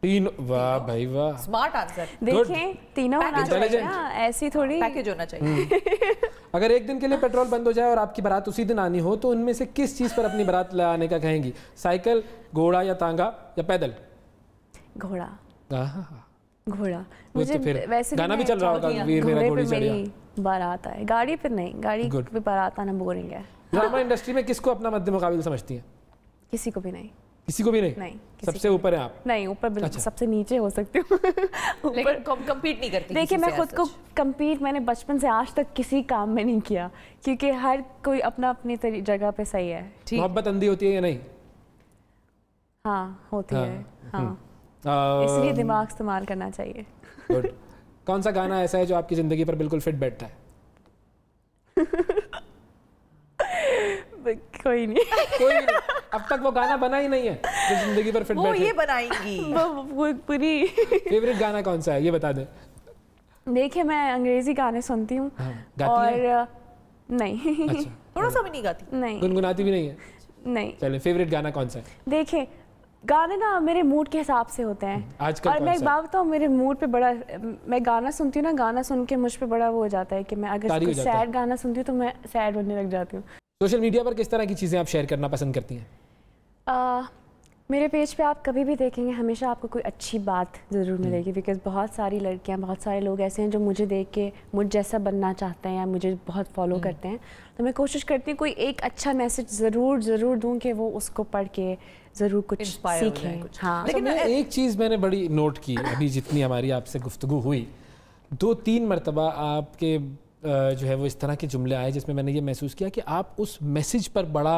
Speaker 1: तीन वाह भाई वाह
Speaker 3: स्मार्ट आंसर देखें तीनों ऐसी
Speaker 2: थोड़ी पैकेज होना चाहिए हम्म।
Speaker 1: अगर एक दिन के लिए पेट्रोल बंद हो जाए और आपकी बारात उसी दिन आनी हो तो उनमें से किस चीज पर अपनी बारात ले का कहेंगी साइकिल घोड़ा या तांगा या पैदल
Speaker 3: घोड़ा घोड़ा मुझे तो फिर वैसे गाना भी चल रहा होगा वीर मेरा घोड़ी बार आता है गाड़ी पर नहीं गाड़ी पे बार आता ना बोरिंग है
Speaker 1: ड्रामा इंडस्ट्री में किसको अपना मध्य मुकाबले समझती है किसी को भी नहीं किसी को भी नहीं नहीं सबसे ऊपर है आप
Speaker 3: नहीं ऊपर अच्छा। सबसे नीचे हो सकती हूँ लेकिन कम्पीट नहीं करती देखिए मैं खुद को कम्पीट मैंने बचपन से आज तक किसी काम में नहीं किया क्योंकि हर कोई अपना अपनी जगह पे सही है
Speaker 1: मोहब्बत अंधी होती है या नहीं
Speaker 3: हाँ होती हाँ। है हाँ हम्म।
Speaker 1: इसलिए um, दिमाग
Speaker 3: इस्तेमाल करना चाहिए
Speaker 1: कौन सा गाना ऐसा है जो आपकी ज़िंदगी पर बिल्कुल फिट बैठता है कोई नहीं कोई नहीं अब तक वो गाना बना ही नहीं है जो जिंदगी पर फिट वो ये
Speaker 3: बनाएंगी वो
Speaker 1: पूरी फेवरेट गाना कौन सा है ये बता दे
Speaker 3: देखिए मैं अंग्रेजी गाने सुनती हूँ
Speaker 1: हाँ, और
Speaker 3: नहीं अच्छा, थोड़ा सा भी नहीं गाती नहीं
Speaker 1: गुनगुनाती भी नहीं है नहीं चलिए फेवरेट गाना कौन सा है
Speaker 3: देखिए गाने ना मेरे मूड के हिसाब से होते हैं हम्म, और मैं एक बात बताऊँ मेरे मूड पे बड़ा मैं गाना सुनती हूँ ना गाना सुन के मुझ पे बड़ा वो हो जाता है कि मैं अगर सैड गाना सुनती हूँ तो मैं सैड होने लग जाती हूँ
Speaker 1: सोशल मीडिया पर किस तरह की चीज़ें आप शेयर करना पसंद करती हैं
Speaker 3: मेरे पेज पे आप कभी भी देखेंगे हमेशा आपको कोई अच्छी बात ज़रूर हम्म। मिलेगी बिकॉज़ बहुत सारी लड़कियाँ बहुत सारे लोग ऐसे हैं जो मुझे देख के मुझ जैसा बनना चाहते हैं या मुझे बहुत फॉलो हम्म। करते हैं तो मैं कोशिश करती हूँ कोई एक अच्छा मैसेज ज़रूर ज़रूर दूँ कि वो उसको पढ़ के ज़रूर कुछ सीखें कुछ। हाँ लेकिन तो एक
Speaker 1: चीज़ मैंने बड़ी नोट की अभी जितनी हमारी आपसे गुफ्तु हुई दो तीन मरतबा आपके जो है वो इस तरह के जुमले आए जिसमें मैंने ये महसूस किया कि आप उस मैसेज पर बड़ा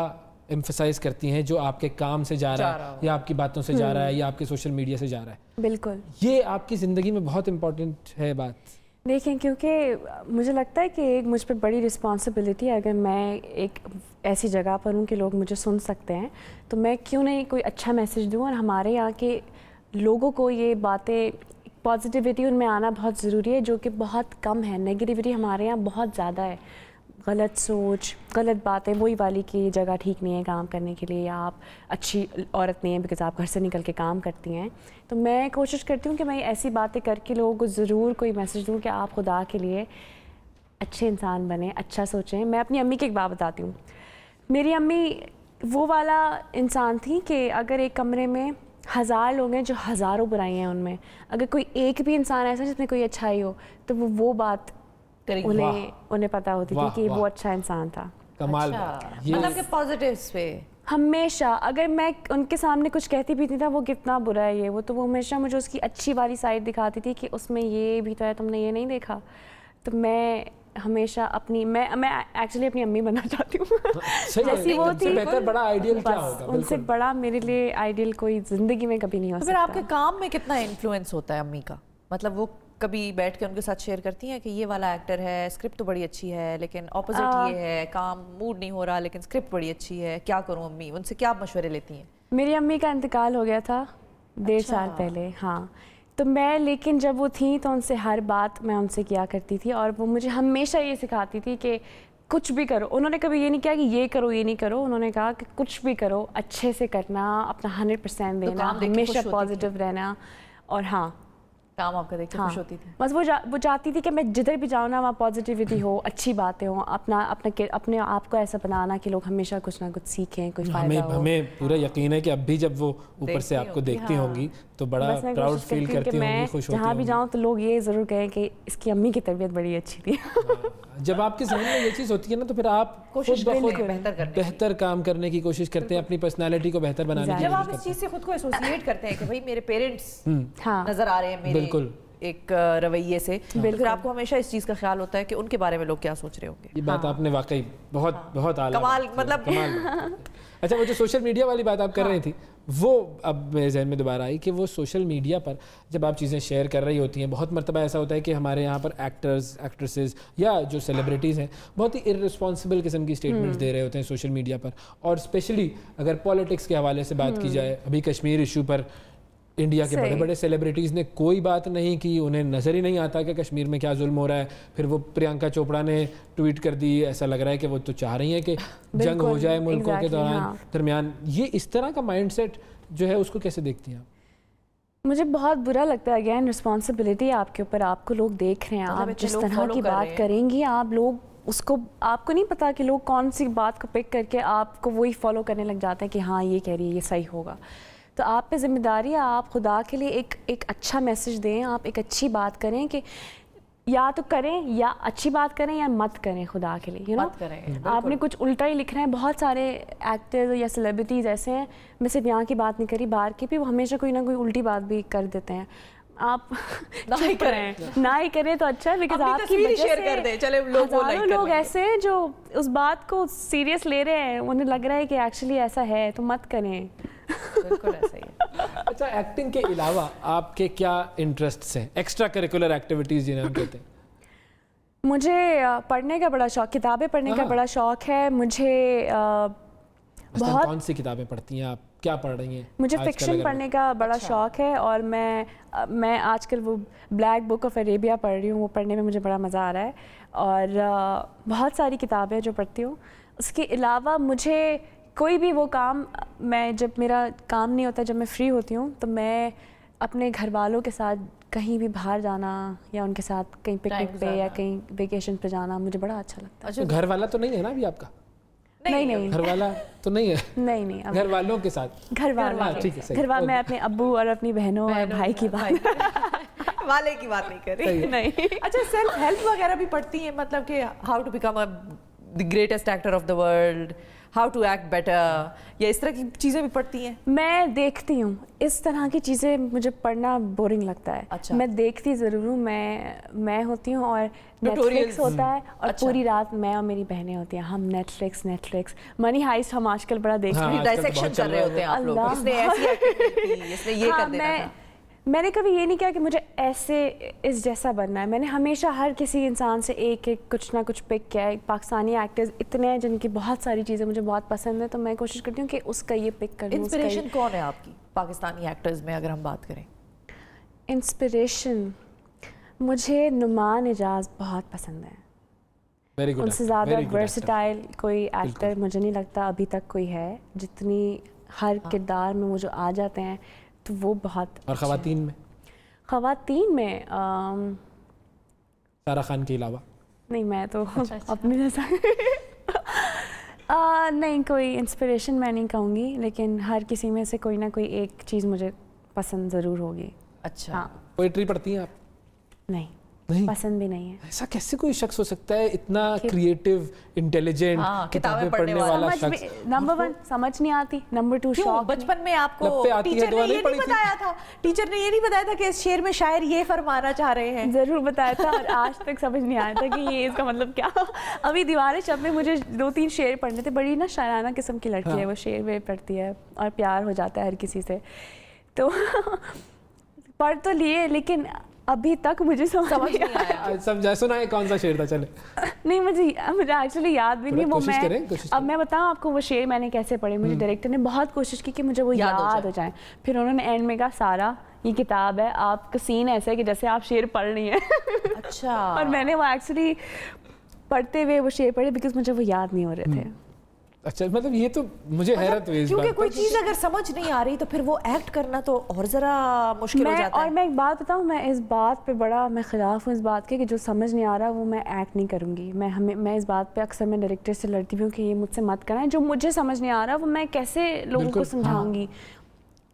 Speaker 1: एम्फोसाइज करती हैं जो आपके काम से जा, जा रहा है या आपकी बातों से जा रहा है हम्म। या आपके सोशल मीडिया से जा रहा है बिल्कुल ये आपकी ज़िंदगी में बहुत इंपॉर्टेंट है बात
Speaker 3: देखें क्योंकि मुझे लगता है कि एक मुझ पर बड़ी रिस्पॉन्सिबिलिटी है अगर मैं एक ऐसी जगह पर हूँ कि लोग मुझे सुन सकते हैं तो मैं क्यों नहीं कोई अच्छा मैसेज दूँ और हमारे यहाँ के लोगों को ये बातें पॉजिटिविटी उनमें आना बहुत ज़रूरी है जो कि बहुत कम है नेगेटिविटी हमारे यहाँ बहुत ज़्यादा है गलत सोच गलत बातें वही वाली की जगह ठीक नहीं है काम करने के लिए आप अच्छी औरत नहीं है बिकॉज़ आप घर से निकल के काम करती हैं तो मैं कोशिश करती हूँ कि मैं ऐसी बातें करके लोगों को ज़रूर कोई मैसेज दूँ कि आप खुदा के लिए अच्छे इंसान बने अच्छा सोचें मैं अपनी अम्मी की एक बात बताती हूँ मेरी अम्मी वो वाला इंसान थी कि अगर एक कमरे में हज़ार लोग हैं जो हज़ारों बुराई हैं उनमें अगर कोई एक भी इंसान ऐसा जिसमें कोई अच्छाई हो तो वो वो बात करेंगे उन्हें उन्हें पता होती थी कि वो अच्छा इंसान था कमाल अच्छा। मतलब कि पॉजिटिव्स पे हमेशा अगर मैं उनके सामने कुछ कहती भी थी ना वो कितना बुरा है ये वो तो वो हमेशा मुझे उसकी अच्छी वाली साइड दिखाती थी कि उसमें ये भी तो है तुमने ये नहीं देखा तो मैं हमेशा अपनी मैं मैं एक्चुअली अपनी अम्मी बनना चाहती हूँ जैसी वो थी बेहतर बड़ा आइडियल क्या होगा उनसे बड़ा मेरे लिए आइडियल कोई ज़िंदगी में कभी नहीं हो तो सकता फिर आपके
Speaker 2: काम में कितना इन्फ्लुएंस होता है अम्मी का मतलब वो कभी बैठ के उनके साथ शेयर करती हैं कि ये वाला एक्टर है स्क्रिप्ट तो बड़ी अच्छी है लेकिन ऑपोजिट हाँ। ये है काम मूड नहीं हो रहा लेकिन स्क्रिप्ट बड़ी अच्छी है क्या करूँ अम्मी उनसे क्या मशवरे लेती हैं
Speaker 3: मेरी अम्मी का इंतकाल हो गया था डेढ़ अच्छा। साल पहले हाँ तो मैं लेकिन जब वो थी तो उनसे हर बात मैं उनसे किया करती थी और वो मुझे हमेशा ये सिखाती थी कि कुछ भी करो उन्होंने कभी ये नहीं किया कि ये करो ये नहीं करो उन्होंने कहा कि कुछ भी करो अच्छे से करना अपना हंड्रेड परसेंट तो देना हमेशा पॉजिटिव रहना और हाँ काम आपका देख हाँ, खुश होती थी बस वो जा, वो चाहती थी कि मैं जिधर भी जाऊँ ना वहाँ पॉजिटिविटी हो अच्छी बातें हो अपना अपने अपने आप को ऐसा बनाना कि लोग हमेशा कुछ ना कुछ सीखें कुछ हमें हमें
Speaker 1: पूरा यकीन है कि अब भी जब वो ऊपर से आपको देखती हाँ। होंगी तो बड़ा प्राउड फील करती होंगी खुश जहाँ भी जाऊँ
Speaker 3: तो लोग ये ज़रूर कहें कि इसकी अम्मी की तबीयत बड़ी अच्छी थी हाँ।
Speaker 1: जब आपके जहन में ये चीज़ होती है ना तो फिर आप कोशिश बेहतर करते बेहतर काम करने की कोशिश करते हैं अपनी पर्सनालिटी को बेहतर बनाने की जब आप इस
Speaker 2: चीज़ से खुद को एसोसिएट करते हैं कि भाई मेरे पेरेंट्स हम्म। हाँ। नजर आ रहे हैं मेरे बिल्कुल एक रवैये से तो बिल्कुल आपको हमेशा इस चीज़ का ख्याल होता है कि उनके बारे में लोग क्या सोच रहे होंगे ये बात हाँ।
Speaker 1: आपने वाकई बहुत हाँ। बहुत कमाल
Speaker 2: मतलब
Speaker 1: अच्छा वो जो सोशल मीडिया वाली बात आप कर हाँ। रही थी वो अब मेरे जहन में दोबारा आई कि वो सोशल मीडिया पर जब आप चीज़ें शेयर कर रही होती हैं बहुत मरतबा ऐसा होता है कि हमारे यहाँ पर एक्टर्स एक्ट्रेसेस या जो सेलिब्रिटीज़ हैं बहुत ही इरेस्पॉन्सिबल किस्म की स्टेटमेंट्स हम्म। दे रहे होते हैं सोशल मीडिया पर और स्पेशली अगर पॉलिटिक्स के हवाले से बात की हम्म। जाए अभी कश्मीर इशू पर इंडिया के बड़े बड़े सेलिब्रिटीज़ ने कोई बात नहीं की उन्हें नज़र ही नहीं आता कि कश्मीर में क्या जुल्म हो रहा है फिर वो प्रियंका चोपड़ा ने ट्वीट कर दी ऐसा लग रहा है कि वो तो चाह रही हैं कि जंग हो जाए मुल्कों के दौरान हाँ। दरमियान ये इस तरह का माइंड जो है उसको कैसे देखती हैं
Speaker 3: मुझे बहुत बुरा लगता है अगेन रिस्पॉन्सिबिलिटी आपके ऊपर आपको लोग देख रहे हैं आप जिस तरह की बात करेंगी आप लोग उसको आपको नहीं पता कि लोग कौन सी बात को पिक करके आपको वही फॉलो करने लग जाते हैं कि हाँ ये कह रही है ये सही होगा तो आप पे ज़िम्मेदारी है आप खुदा के लिए एक एक अच्छा मैसेज दें आप एक अच्छी बात करें कि या तो करें या अच्छी बात करें या मत करें खुदा के लिए यू नो करें आपने कुछ उल्टा ही लिखना है बहुत सारे एक्टर्स या सेलिब्रिटीज़ ऐसे हैं मैं सिर्फ यहाँ की बात नहीं करी बाहर की भी वो हमेशा कोई ना कोई उल्टी बात भी कर देते हैं आप ना ही करें ना ही करें तो अच्छा है बिकॉज आपकी शेयर कर दें चले लोग लाइक लोग ऐसे हैं जो उस बात को सीरियस ले रहे हैं उन्हें लग रहा है कि एक्चुअली ऐसा है तो मत करें
Speaker 2: अच्छा
Speaker 3: एक्टिंग के
Speaker 1: अलावा आपके क्या इंटरेस्ट हैं एक्स्ट्रा करिकुलर एक्टिविटीज जिन्हें कहते हैं
Speaker 3: मुझे पढ़ने का बड़ा शौक किताबें पढ़ने का हाँ। बड़ा शौक है मुझे बहुत कौन
Speaker 1: सी किताबें पढ़ती हैं आप क्या पढ़ रही हैं मुझे फिक्शन पढ़ने
Speaker 3: का बड़ा अच्छा। शौक है और मैं मैं आजकल वो ब्लैक बुक ऑफ अरेबिया पढ़ रही हूँ वो पढ़ने में मुझे बड़ा मज़ा आ रहा है और बहुत सारी किताबें जो पढ़ती हूँ उसके अलावा मुझे कोई भी वो काम मैं जब मेरा काम नहीं होता जब मैं फ्री होती हूँ तो मैं अपने घर वालों के साथ कहीं भी बाहर जाना या उनके साथ कहीं पिकनिक पे या कहीं वेकेशन पे जाना मुझे बड़ा अच्छा लगता है अच्छा, घर वाला तो नहीं है ना अभी आपका नहीं नहीं घर वाला तो नहीं है नहीं नहीं घर
Speaker 1: वालों के साथ घर वालों हाँ, ठीक है घर वाला मैं
Speaker 3: अपने अब्बू और अपनी बहनों और भाई की बात
Speaker 2: वाले की बात नहीं कर
Speaker 3: रही नहीं अच्छा सेल्फ हेल्प वगैरह भी
Speaker 2: पढ़ती है मतलब कि how to become a greatest actor of the world how to act better या इस तरह की चीज़ें भी पढ़ती
Speaker 3: हैं मैं देखती हूँ इस तरह की चीज़ें मुझे पढ़ना बोरिंग लगता है अच्छा मैं देखती ज़रूर हूँ मैं मैं होती हूँ और नेटफ्लिक्स होता है हम्म। और अच्छा। पूरी रात मैं और मेरी बहनें होती हैं हम नेटफ्लिक्स नेटफ्लिक्स मनी हाइस हम आजकल बड़ा देख हाँ, रहे हैं डाइसेक्शन तो कर रहे होते हैं आप लोग इसने ऐसी ये हाँ, कर देना मैंने कभी ये नहीं किया कि मुझे ऐसे इस जैसा बनना है मैंने हमेशा हर किसी इंसान से एक एक कुछ ना कुछ पिक किया है पाकिस्तानी एक्टर्स इतने हैं जिनकी बहुत सारी चीज़ें मुझे बहुत पसंद है तो मैं कोशिश करती हूँ कि उसका ये पिक कर इंस्पिरेशन
Speaker 2: कौन है आपकी पाकिस्तानी एक्टर्स में अगर हम बात करें
Speaker 3: इंस्पिरेशन मुझे नुमान एजाज बहुत पसंद है उनसे ज़्यादा वर्सटाइल कोई एक्टर मुझे नहीं लगता अभी तक कोई है जितनी हर हाँ। किरदार में वो जो आ जाते हैं तो वो बहुत और खातन में खातन में
Speaker 1: सारा खान के अलावा
Speaker 3: नहीं मैं तो अच्छा, अच्छा। अपने जैसा आ, नहीं कोई इंस्पिरेशन मैं नहीं कहूँगी लेकिन हर किसी में से कोई ना कोई एक चीज़ मुझे पसंद ज़रूर होगी अच्छा हाँ
Speaker 1: पोइट्री पढ़ती हैं आप नहीं
Speaker 3: नहीं पसंद भी नहीं है ऐसा कैसे
Speaker 1: कोई शख्स हो सकता है इतना क्रिएटिव हाँ, इंटेलिजेंट किताबें पढ़ने वाला शख्स
Speaker 3: नंबर वन समझ नहीं आती नंबर टू शौक बचपन में आपको टीचर ने ये नहीं बताया था टीचर ने ये नहीं बताया था कि इस शेर में शायर ये फरमाना चाह रहे हैं जरूर बताया था और आज तक समझ नहीं आया था कि ये इसका मतलब क्या अभी दीवार शब में मुझे दो तीन शेर पढ़ने थे बड़ी ना शायराना किस्म की लड़की है हाँ। वो शेर में पढ़ती है और प्यार हो जाता है हर किसी से तो पढ़ तो लिए लेकिन अभी तक मुझे समझ, समझ नहीं
Speaker 1: आया समझा सुनाए कौन सा शेर था चले
Speaker 3: नहीं मुझे मुझे एक्चुअली याद भी नहीं वो मैं अब मैं बताऊँ आपको वो शेर मैंने कैसे पढ़े मुझे डायरेक्टर हम्म। ने बहुत कोशिश की कि मुझे वो याद, याद हो जाए फिर उन्होंने एंड में कहा सारा ये किताब है आपका सीन ऐसा है कि जैसे आप शेर पढ़ रही है अच्छा और मैंने वो एक्चुअली पढ़ते हुए वो शेर पढ़े बिकॉज मुझे वो याद नहीं हो रहे हम्म। थे
Speaker 1: अच्छा मतलब ये तो मुझे मतलब हैरत हुई क्योंकि कोई
Speaker 3: चीज अगर समझ नहीं आ रही तो फिर वो एक्ट करना तो और जरा मुश्किल हो जाता है और मैं एक बात बताऊँ मैं इस बात पे बड़ा मैं खिलाफ हूँ इस बात के कि जो समझ नहीं आ रहा वो मैं एक्ट नहीं करूँगी मैं हमें मैं इस बात पे अक्सर मैं डायरेक्टर से लड़ती हूँ कि ये मुझसे मत कराएं जो मुझे समझ नहीं आ रहा वो मैं कैसे लोगों को हाँ। समझाऊंगी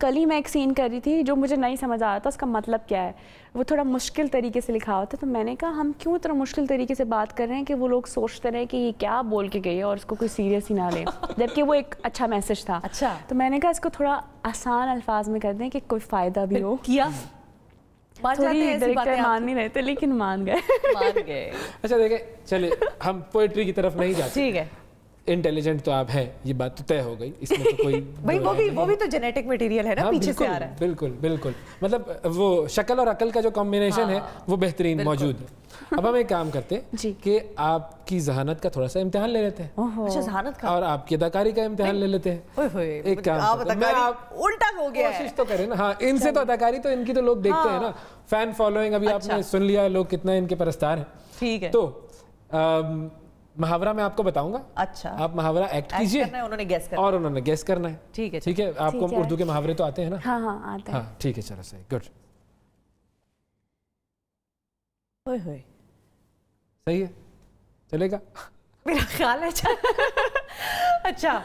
Speaker 3: कल ही मैं एक सीन कर रही थी जो मुझे नहीं समझ आ रहा था उसका मतलब क्या है वो थोड़ा मुश्किल तरीके से लिखा हुआ था तो मैंने कहा हम क्यों इतना मुश्किल तरीके से बात कर रहे हैं कि वो लोग सोचते रहे कि ये क्या बोल के गई है और उसको कोई सीरियस ही ना ले जबकि वो एक अच्छा मैसेज था अच्छा तो मैंने कहा इसको थोड़ा आसान अल्फाज में कर दें कि कोई फ़ायदा भी हो किया मान नहीं रहे थे लेकिन मान गए मान गए अच्छा
Speaker 1: देखे चले हम पोइट्री की तरफ नहीं जाते ठीक है इंटेलिजेंट तो आप हैं ये बात तो तय हो गई इसमें तो कोई भाई वो भी वो भी
Speaker 2: तो जेनेटिक मटेरियल है ना हाँ, पीछे से आ रहा है
Speaker 1: बिल्कुल बिल्कुल मतलब वो शक्ल और अकल का जो कॉम्बिनेशन हाँ, है वो बेहतरीन मौजूद है अब हम एक काम करते हैं कि आपकी जहानत का थोड़ा सा इम्तिहान ले लेते हैं अच्छा जहानत का और आपकी अदाकारी का इम्तिहान ले लेते हैं एक मतलब काम आप
Speaker 2: उल्टा हो गया कोशिश तो करें ना हाँ इनसे
Speaker 1: तो अदाकारी तो इनकी तो लोग देखते हैं ना फैन हाँ। फॉलोइंग अभी अच्छा। आपने सुन लिया लोग कितना इनके परस्तार है ठीक है तो मुहावरा मैं आपको बताऊंगा अच्छा आप मुहावरा एक्ट कीजिए उन्होंने गैस करना और उन्होंने गैस करना है ठीक है ठीक है आपको उर्दू के मुहावरे तो आते हैं ना
Speaker 3: हाँ हाँ आते हैं हाँ,
Speaker 1: ठीक है चलो सही गुड होए होए सही
Speaker 3: है चलेगा मेरा ख्याल है अच्छा, अच्छा।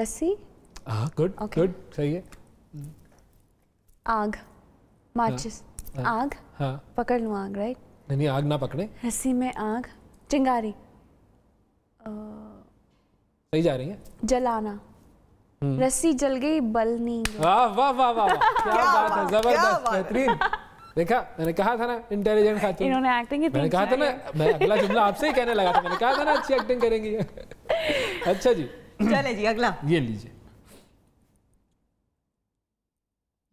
Speaker 3: रस्सी
Speaker 1: हाँ गुड गुड सही है
Speaker 3: आग माचिस हाँ, हाँ। आग हाँ पकड़ लू आग राइट
Speaker 1: नहीं नहीं आग ना पकड़े
Speaker 3: हसी में आग चिंगारी सही जा रही है जलाना हम्म। रस्सी जल गई बल नहीं
Speaker 1: वाह वाह वाह वाह क्या
Speaker 3: बात है जबरदस्त
Speaker 1: बेहतरीन देखा मैंने कहा था ना इंटेलिजेंट खातून इन्होंने एक्टिंग की मैंने कहा था ना मैं अगला जुमला आपसे ही कहने लगा था मैंने कहा था ना अच्छी एक्टिंग करेंगी
Speaker 2: अच्छा जी चले जी अगला ये लीजिए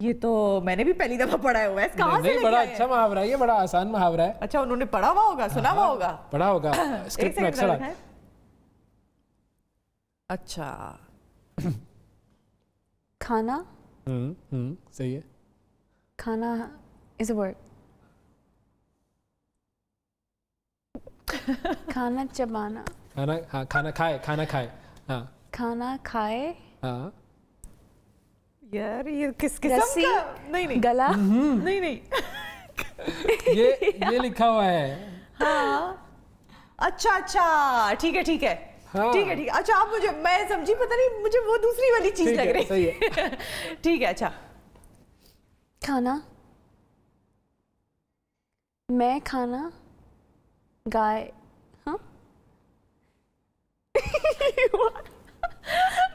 Speaker 2: ये तो मैंने भी पहली दफा पढ़ा हुआ है नहीं, से बड़ा अच्छा मुहावरा है ये बड़ा आसान मुहावरा है अच्छा उन्होंने पढ़ा हुआ होगा सुना हुआ हाँ, होगा पढ़ा होगा स्क्रिप्ट में अक्सर अच्छा, अच्छा
Speaker 3: खाना
Speaker 1: हम्म हम्म सही है
Speaker 3: खाना इज अ वर्ड खाना चबाना
Speaker 1: खाना हाँ, खाना खाए खाना खाए हाँ
Speaker 3: खाना खाए हाँ यार ये किस किस्म का नहीं नहीं गला नहीं
Speaker 2: हम्म। नहीं
Speaker 1: ये ये लिखा हुआ है
Speaker 2: हाँ अच्छा अच्छा ठीक है ठीक है हाँ। ठीक है ठीक है अच्छा आप मुझे मैं समझी पता नहीं मुझे
Speaker 3: वो दूसरी वाली चीज लग रही
Speaker 2: है ठीक है अच्छा
Speaker 3: खाना मैं खाना गाय हाँ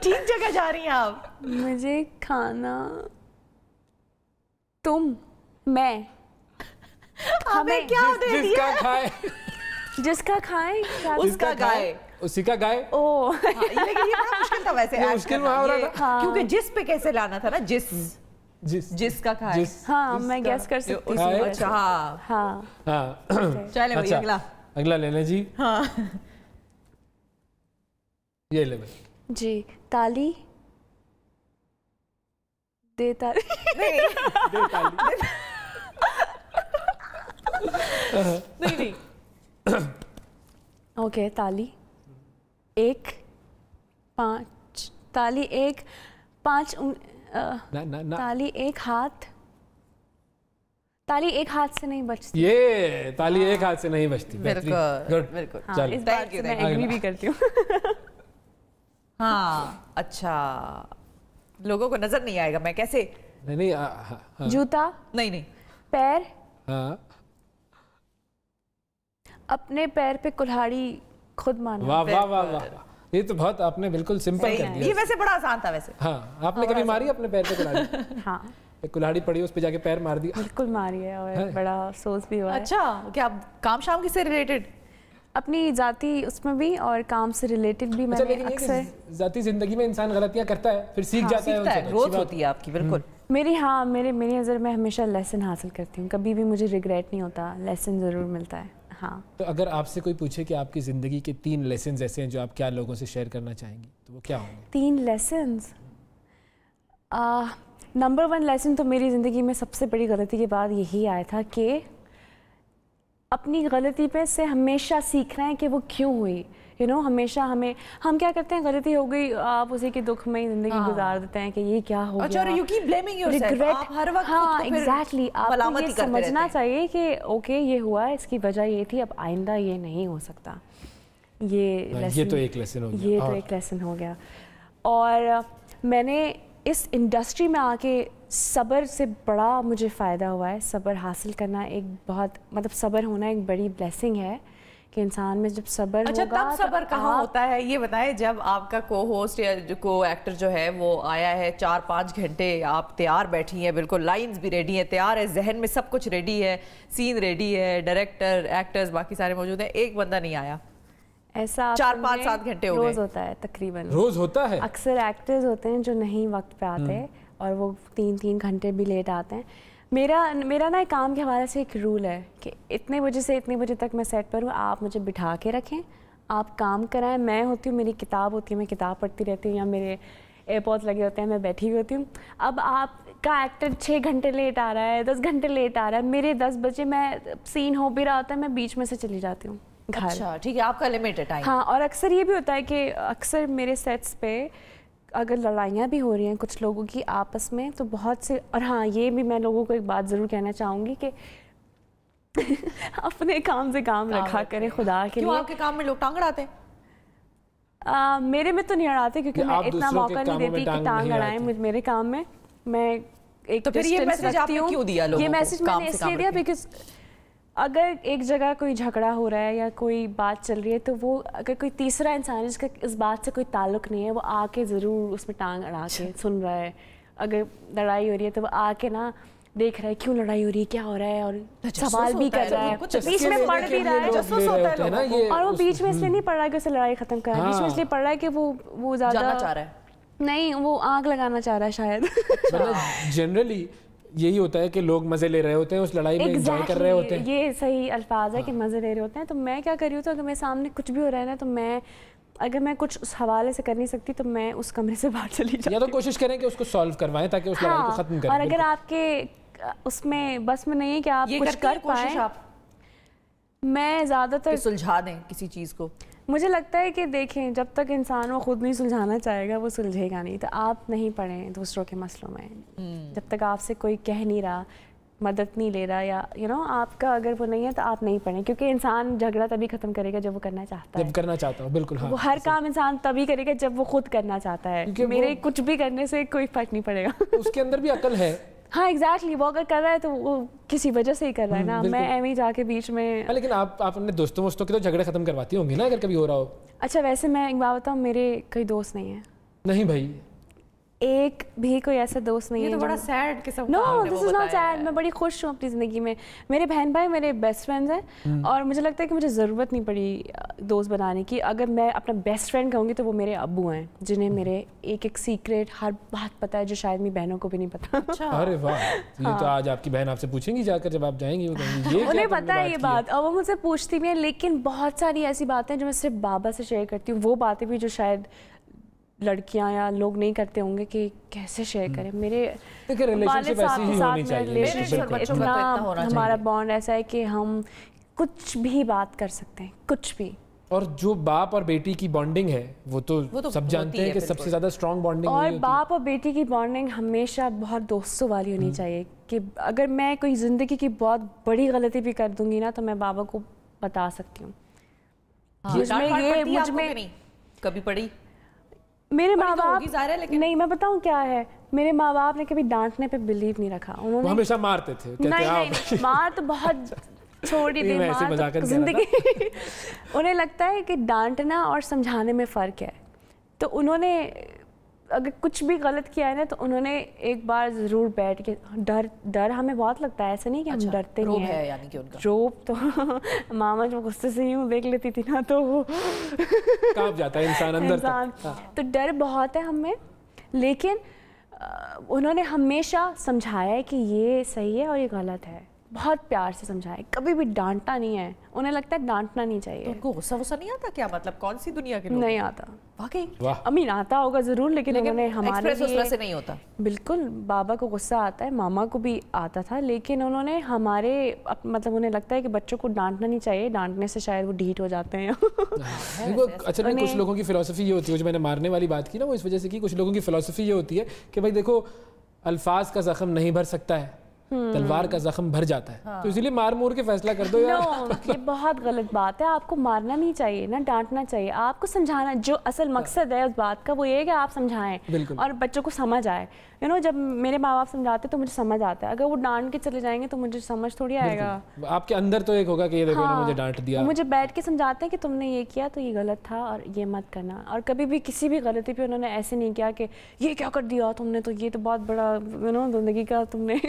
Speaker 3: ठीक जगह जा रही हैं आप मुझे खाना तुम मैं हमें क्या जिस, दे जिसका खाए जिसका खाए उसका गाय
Speaker 1: उसी का गाय ओ हाँ,
Speaker 3: ये बड़ा मुश्किल था वैसे मुश्किल
Speaker 2: हाँ। क्योंकि जिस पे कैसे लाना था ना जिस हम्म। जिस जिसका खाए जिस, हाँ जिस मैं गैस कर सकती
Speaker 3: हूँ अच्छा हाँ हाँ,
Speaker 1: हाँ। चले अच्छा, अगला अगला लेना जी हाँ ये ले
Speaker 3: जी ताली दे ताली नहीं दे ताली नहीं नहीं ओके ताली एक पांच ताली एक पांच ताली एक हाथ ताली एक हाथ से नहीं बचती
Speaker 1: ये ताली एक हाथ से नहीं बचती बिल्कुल
Speaker 2: बिल्कुल
Speaker 3: हाँ, इस बात की मैं एग्री भी करती हूँ हाँ अच्छा
Speaker 2: लोगों को नजर नहीं आएगा मैं कैसे
Speaker 1: नहीं नहीं आ, हा, हाँ।
Speaker 2: जूता नहीं
Speaker 3: नहीं पैर हाँ अपने पैर पे कुल्हाड़ी खुद मानो वाह वाह वाह
Speaker 1: वाह ये तो बहुत आपने बिल्कुल सिंपल कर दिया ये वैसे
Speaker 3: बड़ा
Speaker 2: आसान था वैसे
Speaker 1: हाँ आपने हाँ, कभी मारी अपने पैर पे कुल्हाड़ी हाँ कुल्हाड़ी पड़ी उस पे जाके पैर मार दिया
Speaker 3: बिल्कुल मारी है और है? बड़ा सोच भी हुआ अच्छा क्या काम शाम किससे रिलेटेड अपनी जाति उसमें भी और काम से रिलेटेड भी अच्छा, मैंने अक्सर
Speaker 1: जाति जिंदगी में इंसान गलतियां करता है फिर सीख हाँ, जाता है, है ग्रोथ तो होती है आपकी बिल्कुल
Speaker 3: हम्म। मेरी हाँ मेरे मेरी नज़र में हमेशा लेसन हासिल करती हूँ कभी भी मुझे रिग्रेट नहीं होता लेसन ज़रूर मिलता है हाँ
Speaker 1: तो अगर आपसे कोई पूछे कि आपकी ज़िंदगी के तीन लेसन ऐसे हैं जो आप क्या लोगों से शेयर करना चाहेंगी तो वो क्या होंगे
Speaker 3: तीन लेसन नंबर वन लेसन तो मेरी ज़िंदगी में सबसे बड़ी गलती के बाद यही आया था कि अपनी गलती पे से हमेशा सीख रहे हैं कि वो क्यों हुई यू you नो know, हमेशा हमें हम क्या करते हैं गलती हो गई आप उसी के दुख में जिंदगी हाँ। गुजार देते हैं कि ये क्या हो अच्छा गया यू कीप ब्लेमिंग रिग्रेट हर वक्त हाँ एग्जैक्टली exactly, आपको ये समझना चाहिए कि ओके ये हुआ इसकी वजह ये थी अब आइंदा ये नहीं हो सकता ये हाँ, ये तो एक लेसन हो गया ये तो एक लेसन हो गया और मैंने इस इंडस्ट्री में आके सब्र से बड़ा मुझे फ़ायदा हुआ है सब्र हासिल करना एक बहुत मतलब सब्र होना एक बड़ी ब्लेसिंग है कि इंसान में जब सब्र अच्छा तब सब्र कहाँ होता
Speaker 2: है ये बताएं जब आपका को होस्ट या को एक्टर जो है वो आया है चार पाँच घंटे आप तैयार बैठी हैं बिल्कुल लाइंस भी रेडी हैं तैयार है जहन में सब कुछ रेडी है सीन रेडी है डायरेक्टर एक्टर्स बाकी सारे मौजूद हैं एक बंदा नहीं
Speaker 3: आया ऐसा चार पाँच सात घंटे रोज होता है तकरीबन रोज होता है अक्सर एक्टर्स होते हैं जो नहीं वक्त पे आते हैं हम्म। और वो तीन तीन घंटे भी लेट आते हैं मेरा मेरा ना काम के हवाले से एक रूल है कि इतने बजे से इतने बजे तक मैं सेट पर हूँ आप मुझे बिठा के रखें आप काम कराएं मैं होती हूँ मेरी किताब होती है मैं किताब पढ़ती रहती हूँ या मेरे एयरपोर्ट लगे होते हैं मैं बैठी हुई होती हूँ अब आपका एक्टर छः घंटे लेट आ रहा है दस घंटे लेट आ रहा है मेरे दस बजे मैं सीन हो भी रहा होता है मैं बीच में से चली जाती हूँ घर अच्छा ठीक है आपका लिमिटेड टाइम हाँ और अक्सर ये भी होता है कि अक्सर मेरे सेट्स पे अगर लड़ाइयाँ भी हो रही हैं कुछ लोगों की आपस में तो बहुत से और हाँ ये भी मैं लोगों को एक बात ज़रूर कहना चाहूँगी कि अपने काम से काम, काम रखा करें खुदा के लिए आपके काम में लोग टांग अड़ाते हैं मेरे में तो नहीं अड़ाते क्योंकि मैं इतना मौका नहीं देती कि टांग अड़ाएं मेरे काम में मैं एक तो फिर ये मैसेज आपने क्यों दिया लोगों ये मैसेज मैंने इसलिए दिया बिकॉज अगर एक जगह कोई झगड़ा हो रहा है या कोई बात चल रही है तो वो अगर कोई तीसरा इंसान है जिसका इस बात से कोई ताल्लुक नहीं है वो आके ज़रूर उसमें टांग अड़ा के अच्छा। सुन रहा है अगर लड़ाई हो रही है तो वो आके ना देख रहा है क्यों लड़ाई हो रही है क्या हो रहा है और अच्छा, सवाल भी कर रहा है बीच में पढ़ भी रहा है और वो बीच में इसलिए हम्म। नहीं पढ़ रहा है कि उसे लड़ाई खत्म कर बीच में हाँ। इसलिए पढ़ रहा है कि वो वो ज़्यादा नहीं वो आग लगाना चाह रहा है शायद
Speaker 1: जनरली मतलब यही होता है कि लोग मज़े ले रहे होते हैं उस लड़ाई में exactly, एंजॉय कर रहे होते हैं ये
Speaker 3: सही अल्फाज है हाँ। कि मज़े ले रहे होते हैं तो मैं क्या कर रही हूँ तो अगर मेरे सामने कुछ भी हो रहा है ना तो मैं अगर मैं कुछ उस हवाले से कर नहीं सकती तो मैं उस कमरे से बाहर
Speaker 1: चली जाती या तो कोशिश करें कि उसको सॉल्व करवाएं ताकि उस लड़ाई को हाँ, ख़त्म करें और अगर
Speaker 3: आपके उसमें बस में नहीं है कि आप कुछ कर पाए मैं ज़्यादातर सुलझा दें किसी चीज़ को मुझे लगता है कि देखें जब तक इंसान वो खुद नहीं सुलझाना चाहेगा वो सुलझेगा नहीं तो आप नहीं पढ़ें दूसरों के मसलों में हम्म। जब तक आपसे कोई कह नहीं रहा मदद नहीं ले रहा या यू you नो know, आपका अगर वो नहीं है तो आप नहीं पढ़े क्योंकि इंसान झगड़ा तभी ख़त्म करेगा जब वो करना चाहता
Speaker 1: जब है करना चाहता बिल्कुल हाँ, वो हर
Speaker 3: काम इंसान तभी करेगा जब वो खुद करना चाहता है मेरे कुछ भी करने से कोई फ़र्क नहीं पड़ेगा
Speaker 1: उसके अंदर भी अकल है
Speaker 3: हाँ एग्जैक्टली exactly, वो अगर कर रहा है तो वो किसी वजह से ही कर रहा है हम्म, ना मैं एम ही जाके बीच में आ,
Speaker 1: हाँ, लेकिन आप आप अपने दोस्तों वोस्तों के तो झगड़े खत्म करवाती होंगी ना अगर कभी हो रहा हो
Speaker 3: अच्छा वैसे मैं एक बात बताऊँ मेरे कई दोस्त नहीं है नहीं भाई एक भी कोई ऐसा दोस्त नहीं ये है तो बड़ा सैड किस्म no this is not sad मैं बड़ी खुश हूँ अपनी ज़िंदगी में मेरे बहन भाई मेरे बेस्ट फ्रेंड्स हैं hmm. और मुझे लगता है कि मुझे ज़रूरत नहीं पड़ी दोस्त बनाने की अगर मैं अपना बेस्ट फ्रेंड कहूँगी तो वो मेरे अबू हैं जिन्हें hmm. मेरे एक एक सीक्रेट हर बात पता है जो शायद मेरी बहनों को भी नहीं पता अच्छा। अरे वाह ये
Speaker 1: तो हाँ। आज आपकी बहन आपसे पूछेंगी जाकर जब आप जाएंगी उन्हें पता है ये
Speaker 3: बात और वो मुझसे पूछती भी है लेकिन बहुत सारी ऐसी बातें जो मैं सिर्फ बाबा से शेयर करती हूँ वो बातें भी जो शायद लड़कियां या लोग नहीं करते होंगे कि कैसे शेयर हम्म। करें मेरे वाले साहब के साथ में तो हमारा बॉन्ड ऐसा है कि हम कुछ भी बात कर सकते हैं कुछ भी
Speaker 1: और जो बाप और बेटी की बॉन्डिंग है वो तो, वो तो सब जानते हैं कि सबसे ज्यादा स्ट्रॉन्ग बॉन्डिंग और
Speaker 3: बाप और बेटी की बॉन्डिंग हमेशा बहुत दोस्तों वाली होनी हम्म। चाहिए कि अगर मैं कोई ज़िंदगी की बहुत बड़ी गलती भी कर दूंगी ना तो मैं बाबा को बता सकती हूँ हाँ, ये मुझ कभी पड़ी मेरे तो माँ बाप नहीं मैं बताऊँ क्या है मेरे माँ बाप ने कभी डांटने पे बिलीव नहीं रखा उन्होंने हमेशा
Speaker 1: मारते थे नहीं नहीं
Speaker 3: मार तो बहुत छोड़ी थी दी मार तो जिंदगी उन्हें लगता है कि डांटना और समझाने में फ़र्क है तो उन्होंने अगर कुछ भी गलत किया है ना तो उन्होंने एक बार ज़रूर बैठ के डर डर हमें बहुत लगता है ऐसा नहीं कि अच्छा, हम डरते नहीं है यानी कि उनका रोप तो मामा जो गुस्से से यूँ देख लेती थी ना तो
Speaker 1: कांप जाता है इंसान अंदर इंसान हाँ।
Speaker 3: तो डर बहुत है हमें लेकिन उन्होंने हमेशा समझाया है कि ये सही है और ये गलत है बहुत प्यार से समझाया कभी भी डांटा नहीं है उन्हें लगता है डांटना नहीं चाहिए तो उनको गुस्सा वुस्सा नहीं आता
Speaker 2: क्या मतलब कौन सी दुनिया के लोग नहीं आता
Speaker 3: वाकई अमीन आता होगा जरूर लेकिन, लेकिन उन्होंने हमारे लिए से नहीं होता बिल्कुल बाबा को गुस्सा आता है मामा को भी आता था लेकिन उन्होंने हमारे मतलब उन्हें लगता है कि बच्चों को डांटना नहीं चाहिए डांटने से शायद वो ढीट हो जाते हैं
Speaker 1: अच्छा नहीं कुछ लोगों की फिलोसफी ये होती है जो मैंने मारने वाली बात की ना वो इस वजह से की कुछ लोगों की फिलोसफी ये होती है कि भाई देखो अल्फाज का जख्म नहीं भर सकता है हम्म। तलवार का जख्म भर जाता है हाँ। तो इसीलिए मार मोर के फैसला कर दो यार no,
Speaker 3: ये बहुत गलत बात है आपको मारना नहीं चाहिए ना डांटना चाहिए आपको समझाना जो असल हाँ। मकसद है उस बात का वो ये है कि आप समझाएं और बच्चों को समझ आए यू नो जब मेरे माँ बाप समझाते तो मुझे समझ आता है अगर वो डांट के चले जाएंगे तो मुझे समझ थोड़ी आएगा
Speaker 1: आपके अंदर तो एक होगा कि ये देखो मुझे हाँ। डांट दिया मुझे
Speaker 3: बैठ के समझाते हैं कि तुमने ये किया तो ये गलत था और ये मत करना और कभी भी किसी भी गलती पे उन्होंने ऐसे नहीं किया कि ये क्या कर दिया तुमने तो ये तो बहुत बड़ा यू नो जिंदगी का तुमने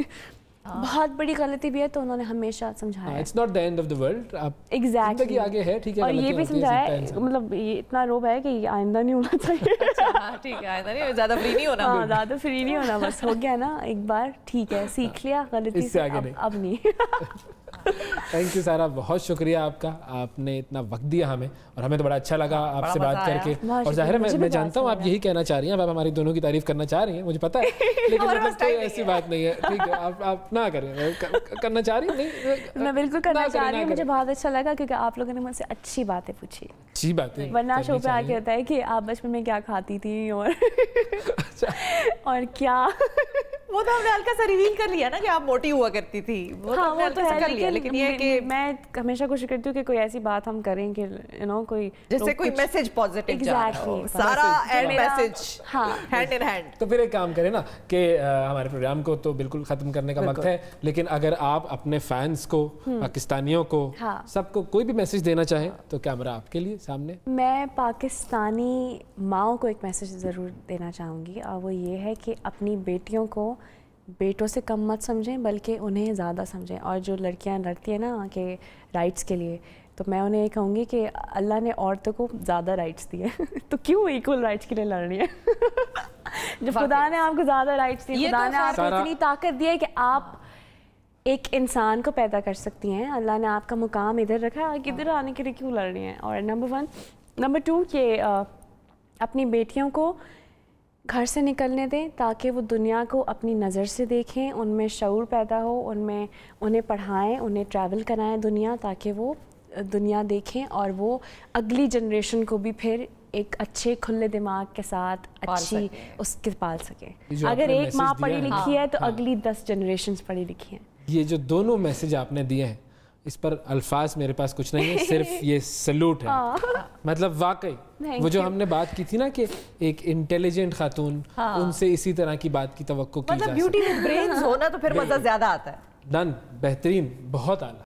Speaker 3: हाँ। बहुत बड़ी गलती भी है तो उन्होंने हमेशा समझाया it's
Speaker 1: not the end of the world आप
Speaker 3: एग्जैक्टली आगे है ठीक है और ये भी समझाया मतलब ये इतना रोब है कि आइंदा नहीं होना चाहिए अच्छा,
Speaker 2: हाँ, ठीक है आइंदा नहीं
Speaker 3: ज्यादा फ्री नहीं होना हां ज्यादा फ्री नहीं होना बस हो गया ना एक बार ठीक है सीख हाँ, लिया गलती से अब नहीं
Speaker 1: थैंक यू सारा बहुत शुक्रिया आपका आपने इतना वक्त दिया हमें और हमें तो बड़ा अच्छा लगा आपसे बात करके और जाहिर है मैं, जानता हूँ आप यही कहना चाह रही हैं आप हमारी दोनों की तारीफ करना चाह रही हैं मुझे पता है लेकिन मतलब कोई ऐसी बात नहीं है ठीक है आप आप ना करें करना चाह रही नहीं मैं
Speaker 3: बिल्कुल करना चाह रही हूँ मुझे बहुत अच्छा लगा क्योंकि आप लोगों ने मुझसे अच्छी बातें पूछी
Speaker 1: अच्छी बातें वरना शो पे आके होता
Speaker 3: है कि आप बचपन में क्या खाती थी और अच्छा। क्या वो तो हमने हल्का सा रिवील कर लिया ना कि आप मोटी हुआ करती थी वो तो हाँ, तो, वो तो है, कर लिया लेकिन ये कि मैं हमेशा कोशिश करती हूँ कि कोई ऐसी बात हम करें कि यू नो कोई जैसे कोई मैसेज पॉजिटिव जा रहा हो सारा end message
Speaker 2: hand in
Speaker 1: hand तो फिर एक काम करें ना कि हमारे प्रोग्राम को तो बिल्कुल खत्म करने का वक्त है लेकिन अगर आप अपने फैंस को हम्म। पाकिस्तानियों को हाँ। सबको कोई भी मैसेज देना चाहे तो कैमरा आपके लिए सामने
Speaker 3: मैं पाकिस्तानी माओ को एक मैसेज ज़रूर देना चाहूंगी और वो ये है कि अपनी बेटियों को बेटों से कम मत समझें बल्कि उन्हें ज़्यादा समझें और जो लड़कियां लड़ती हैं ना कि राइट्स के लिए तो मैं उन्हें ये कहूँगी कि अल्लाह ने औरतों को ज़्यादा राइट्स दिए तो क्यों इक्वल राइट्स के लिए लड़ रही है जब खुदा ने आपको ज़्यादा राइट्स दिए खुदा तो ने आपको इतनी ताकत दी है कि आप एक इंसान को पैदा कर सकती हैं अल्लाह ने आपका मुकाम इधर रखा है इधर आने के लिए क्यों लड़ रही हैं और नंबर वन नंबर टू कि अपनी बेटियों को घर से निकलने दें ताकि वो दुनिया को अपनी नज़र से देखें उनमें शूर पैदा हो उनमें उन्हें पढ़ाएं उन्हें ट्रैवल कराएं दुनिया ताकि वो दुनिया देखें और वो अगली जनरेशन को भी फिर एक अच्छे खुले दिमाग के साथ अच्छी उसके पाल सकें अगर एक माँ पढ़ी लिखी हाँ। है तो हाँ। अगली दस जनरेशन पढ़ी लिखी हैं
Speaker 1: ये जो दोनों मैसेज आपने दिए हैं इस पर अल्फाज मेरे पास कुछ नहीं है सिर्फ ये सलूट है हाँ। मतलब वाकई वो जो हमने बात की थी ना कि एक इंटेलिजेंट खातून हाँ। उनसे इसी तरह की बात की तो मतलब ब्यूटी ब्रेन्स
Speaker 2: होना तो फिर मजा ज्यादा आता है
Speaker 1: डन बेहतरीन बहुत आला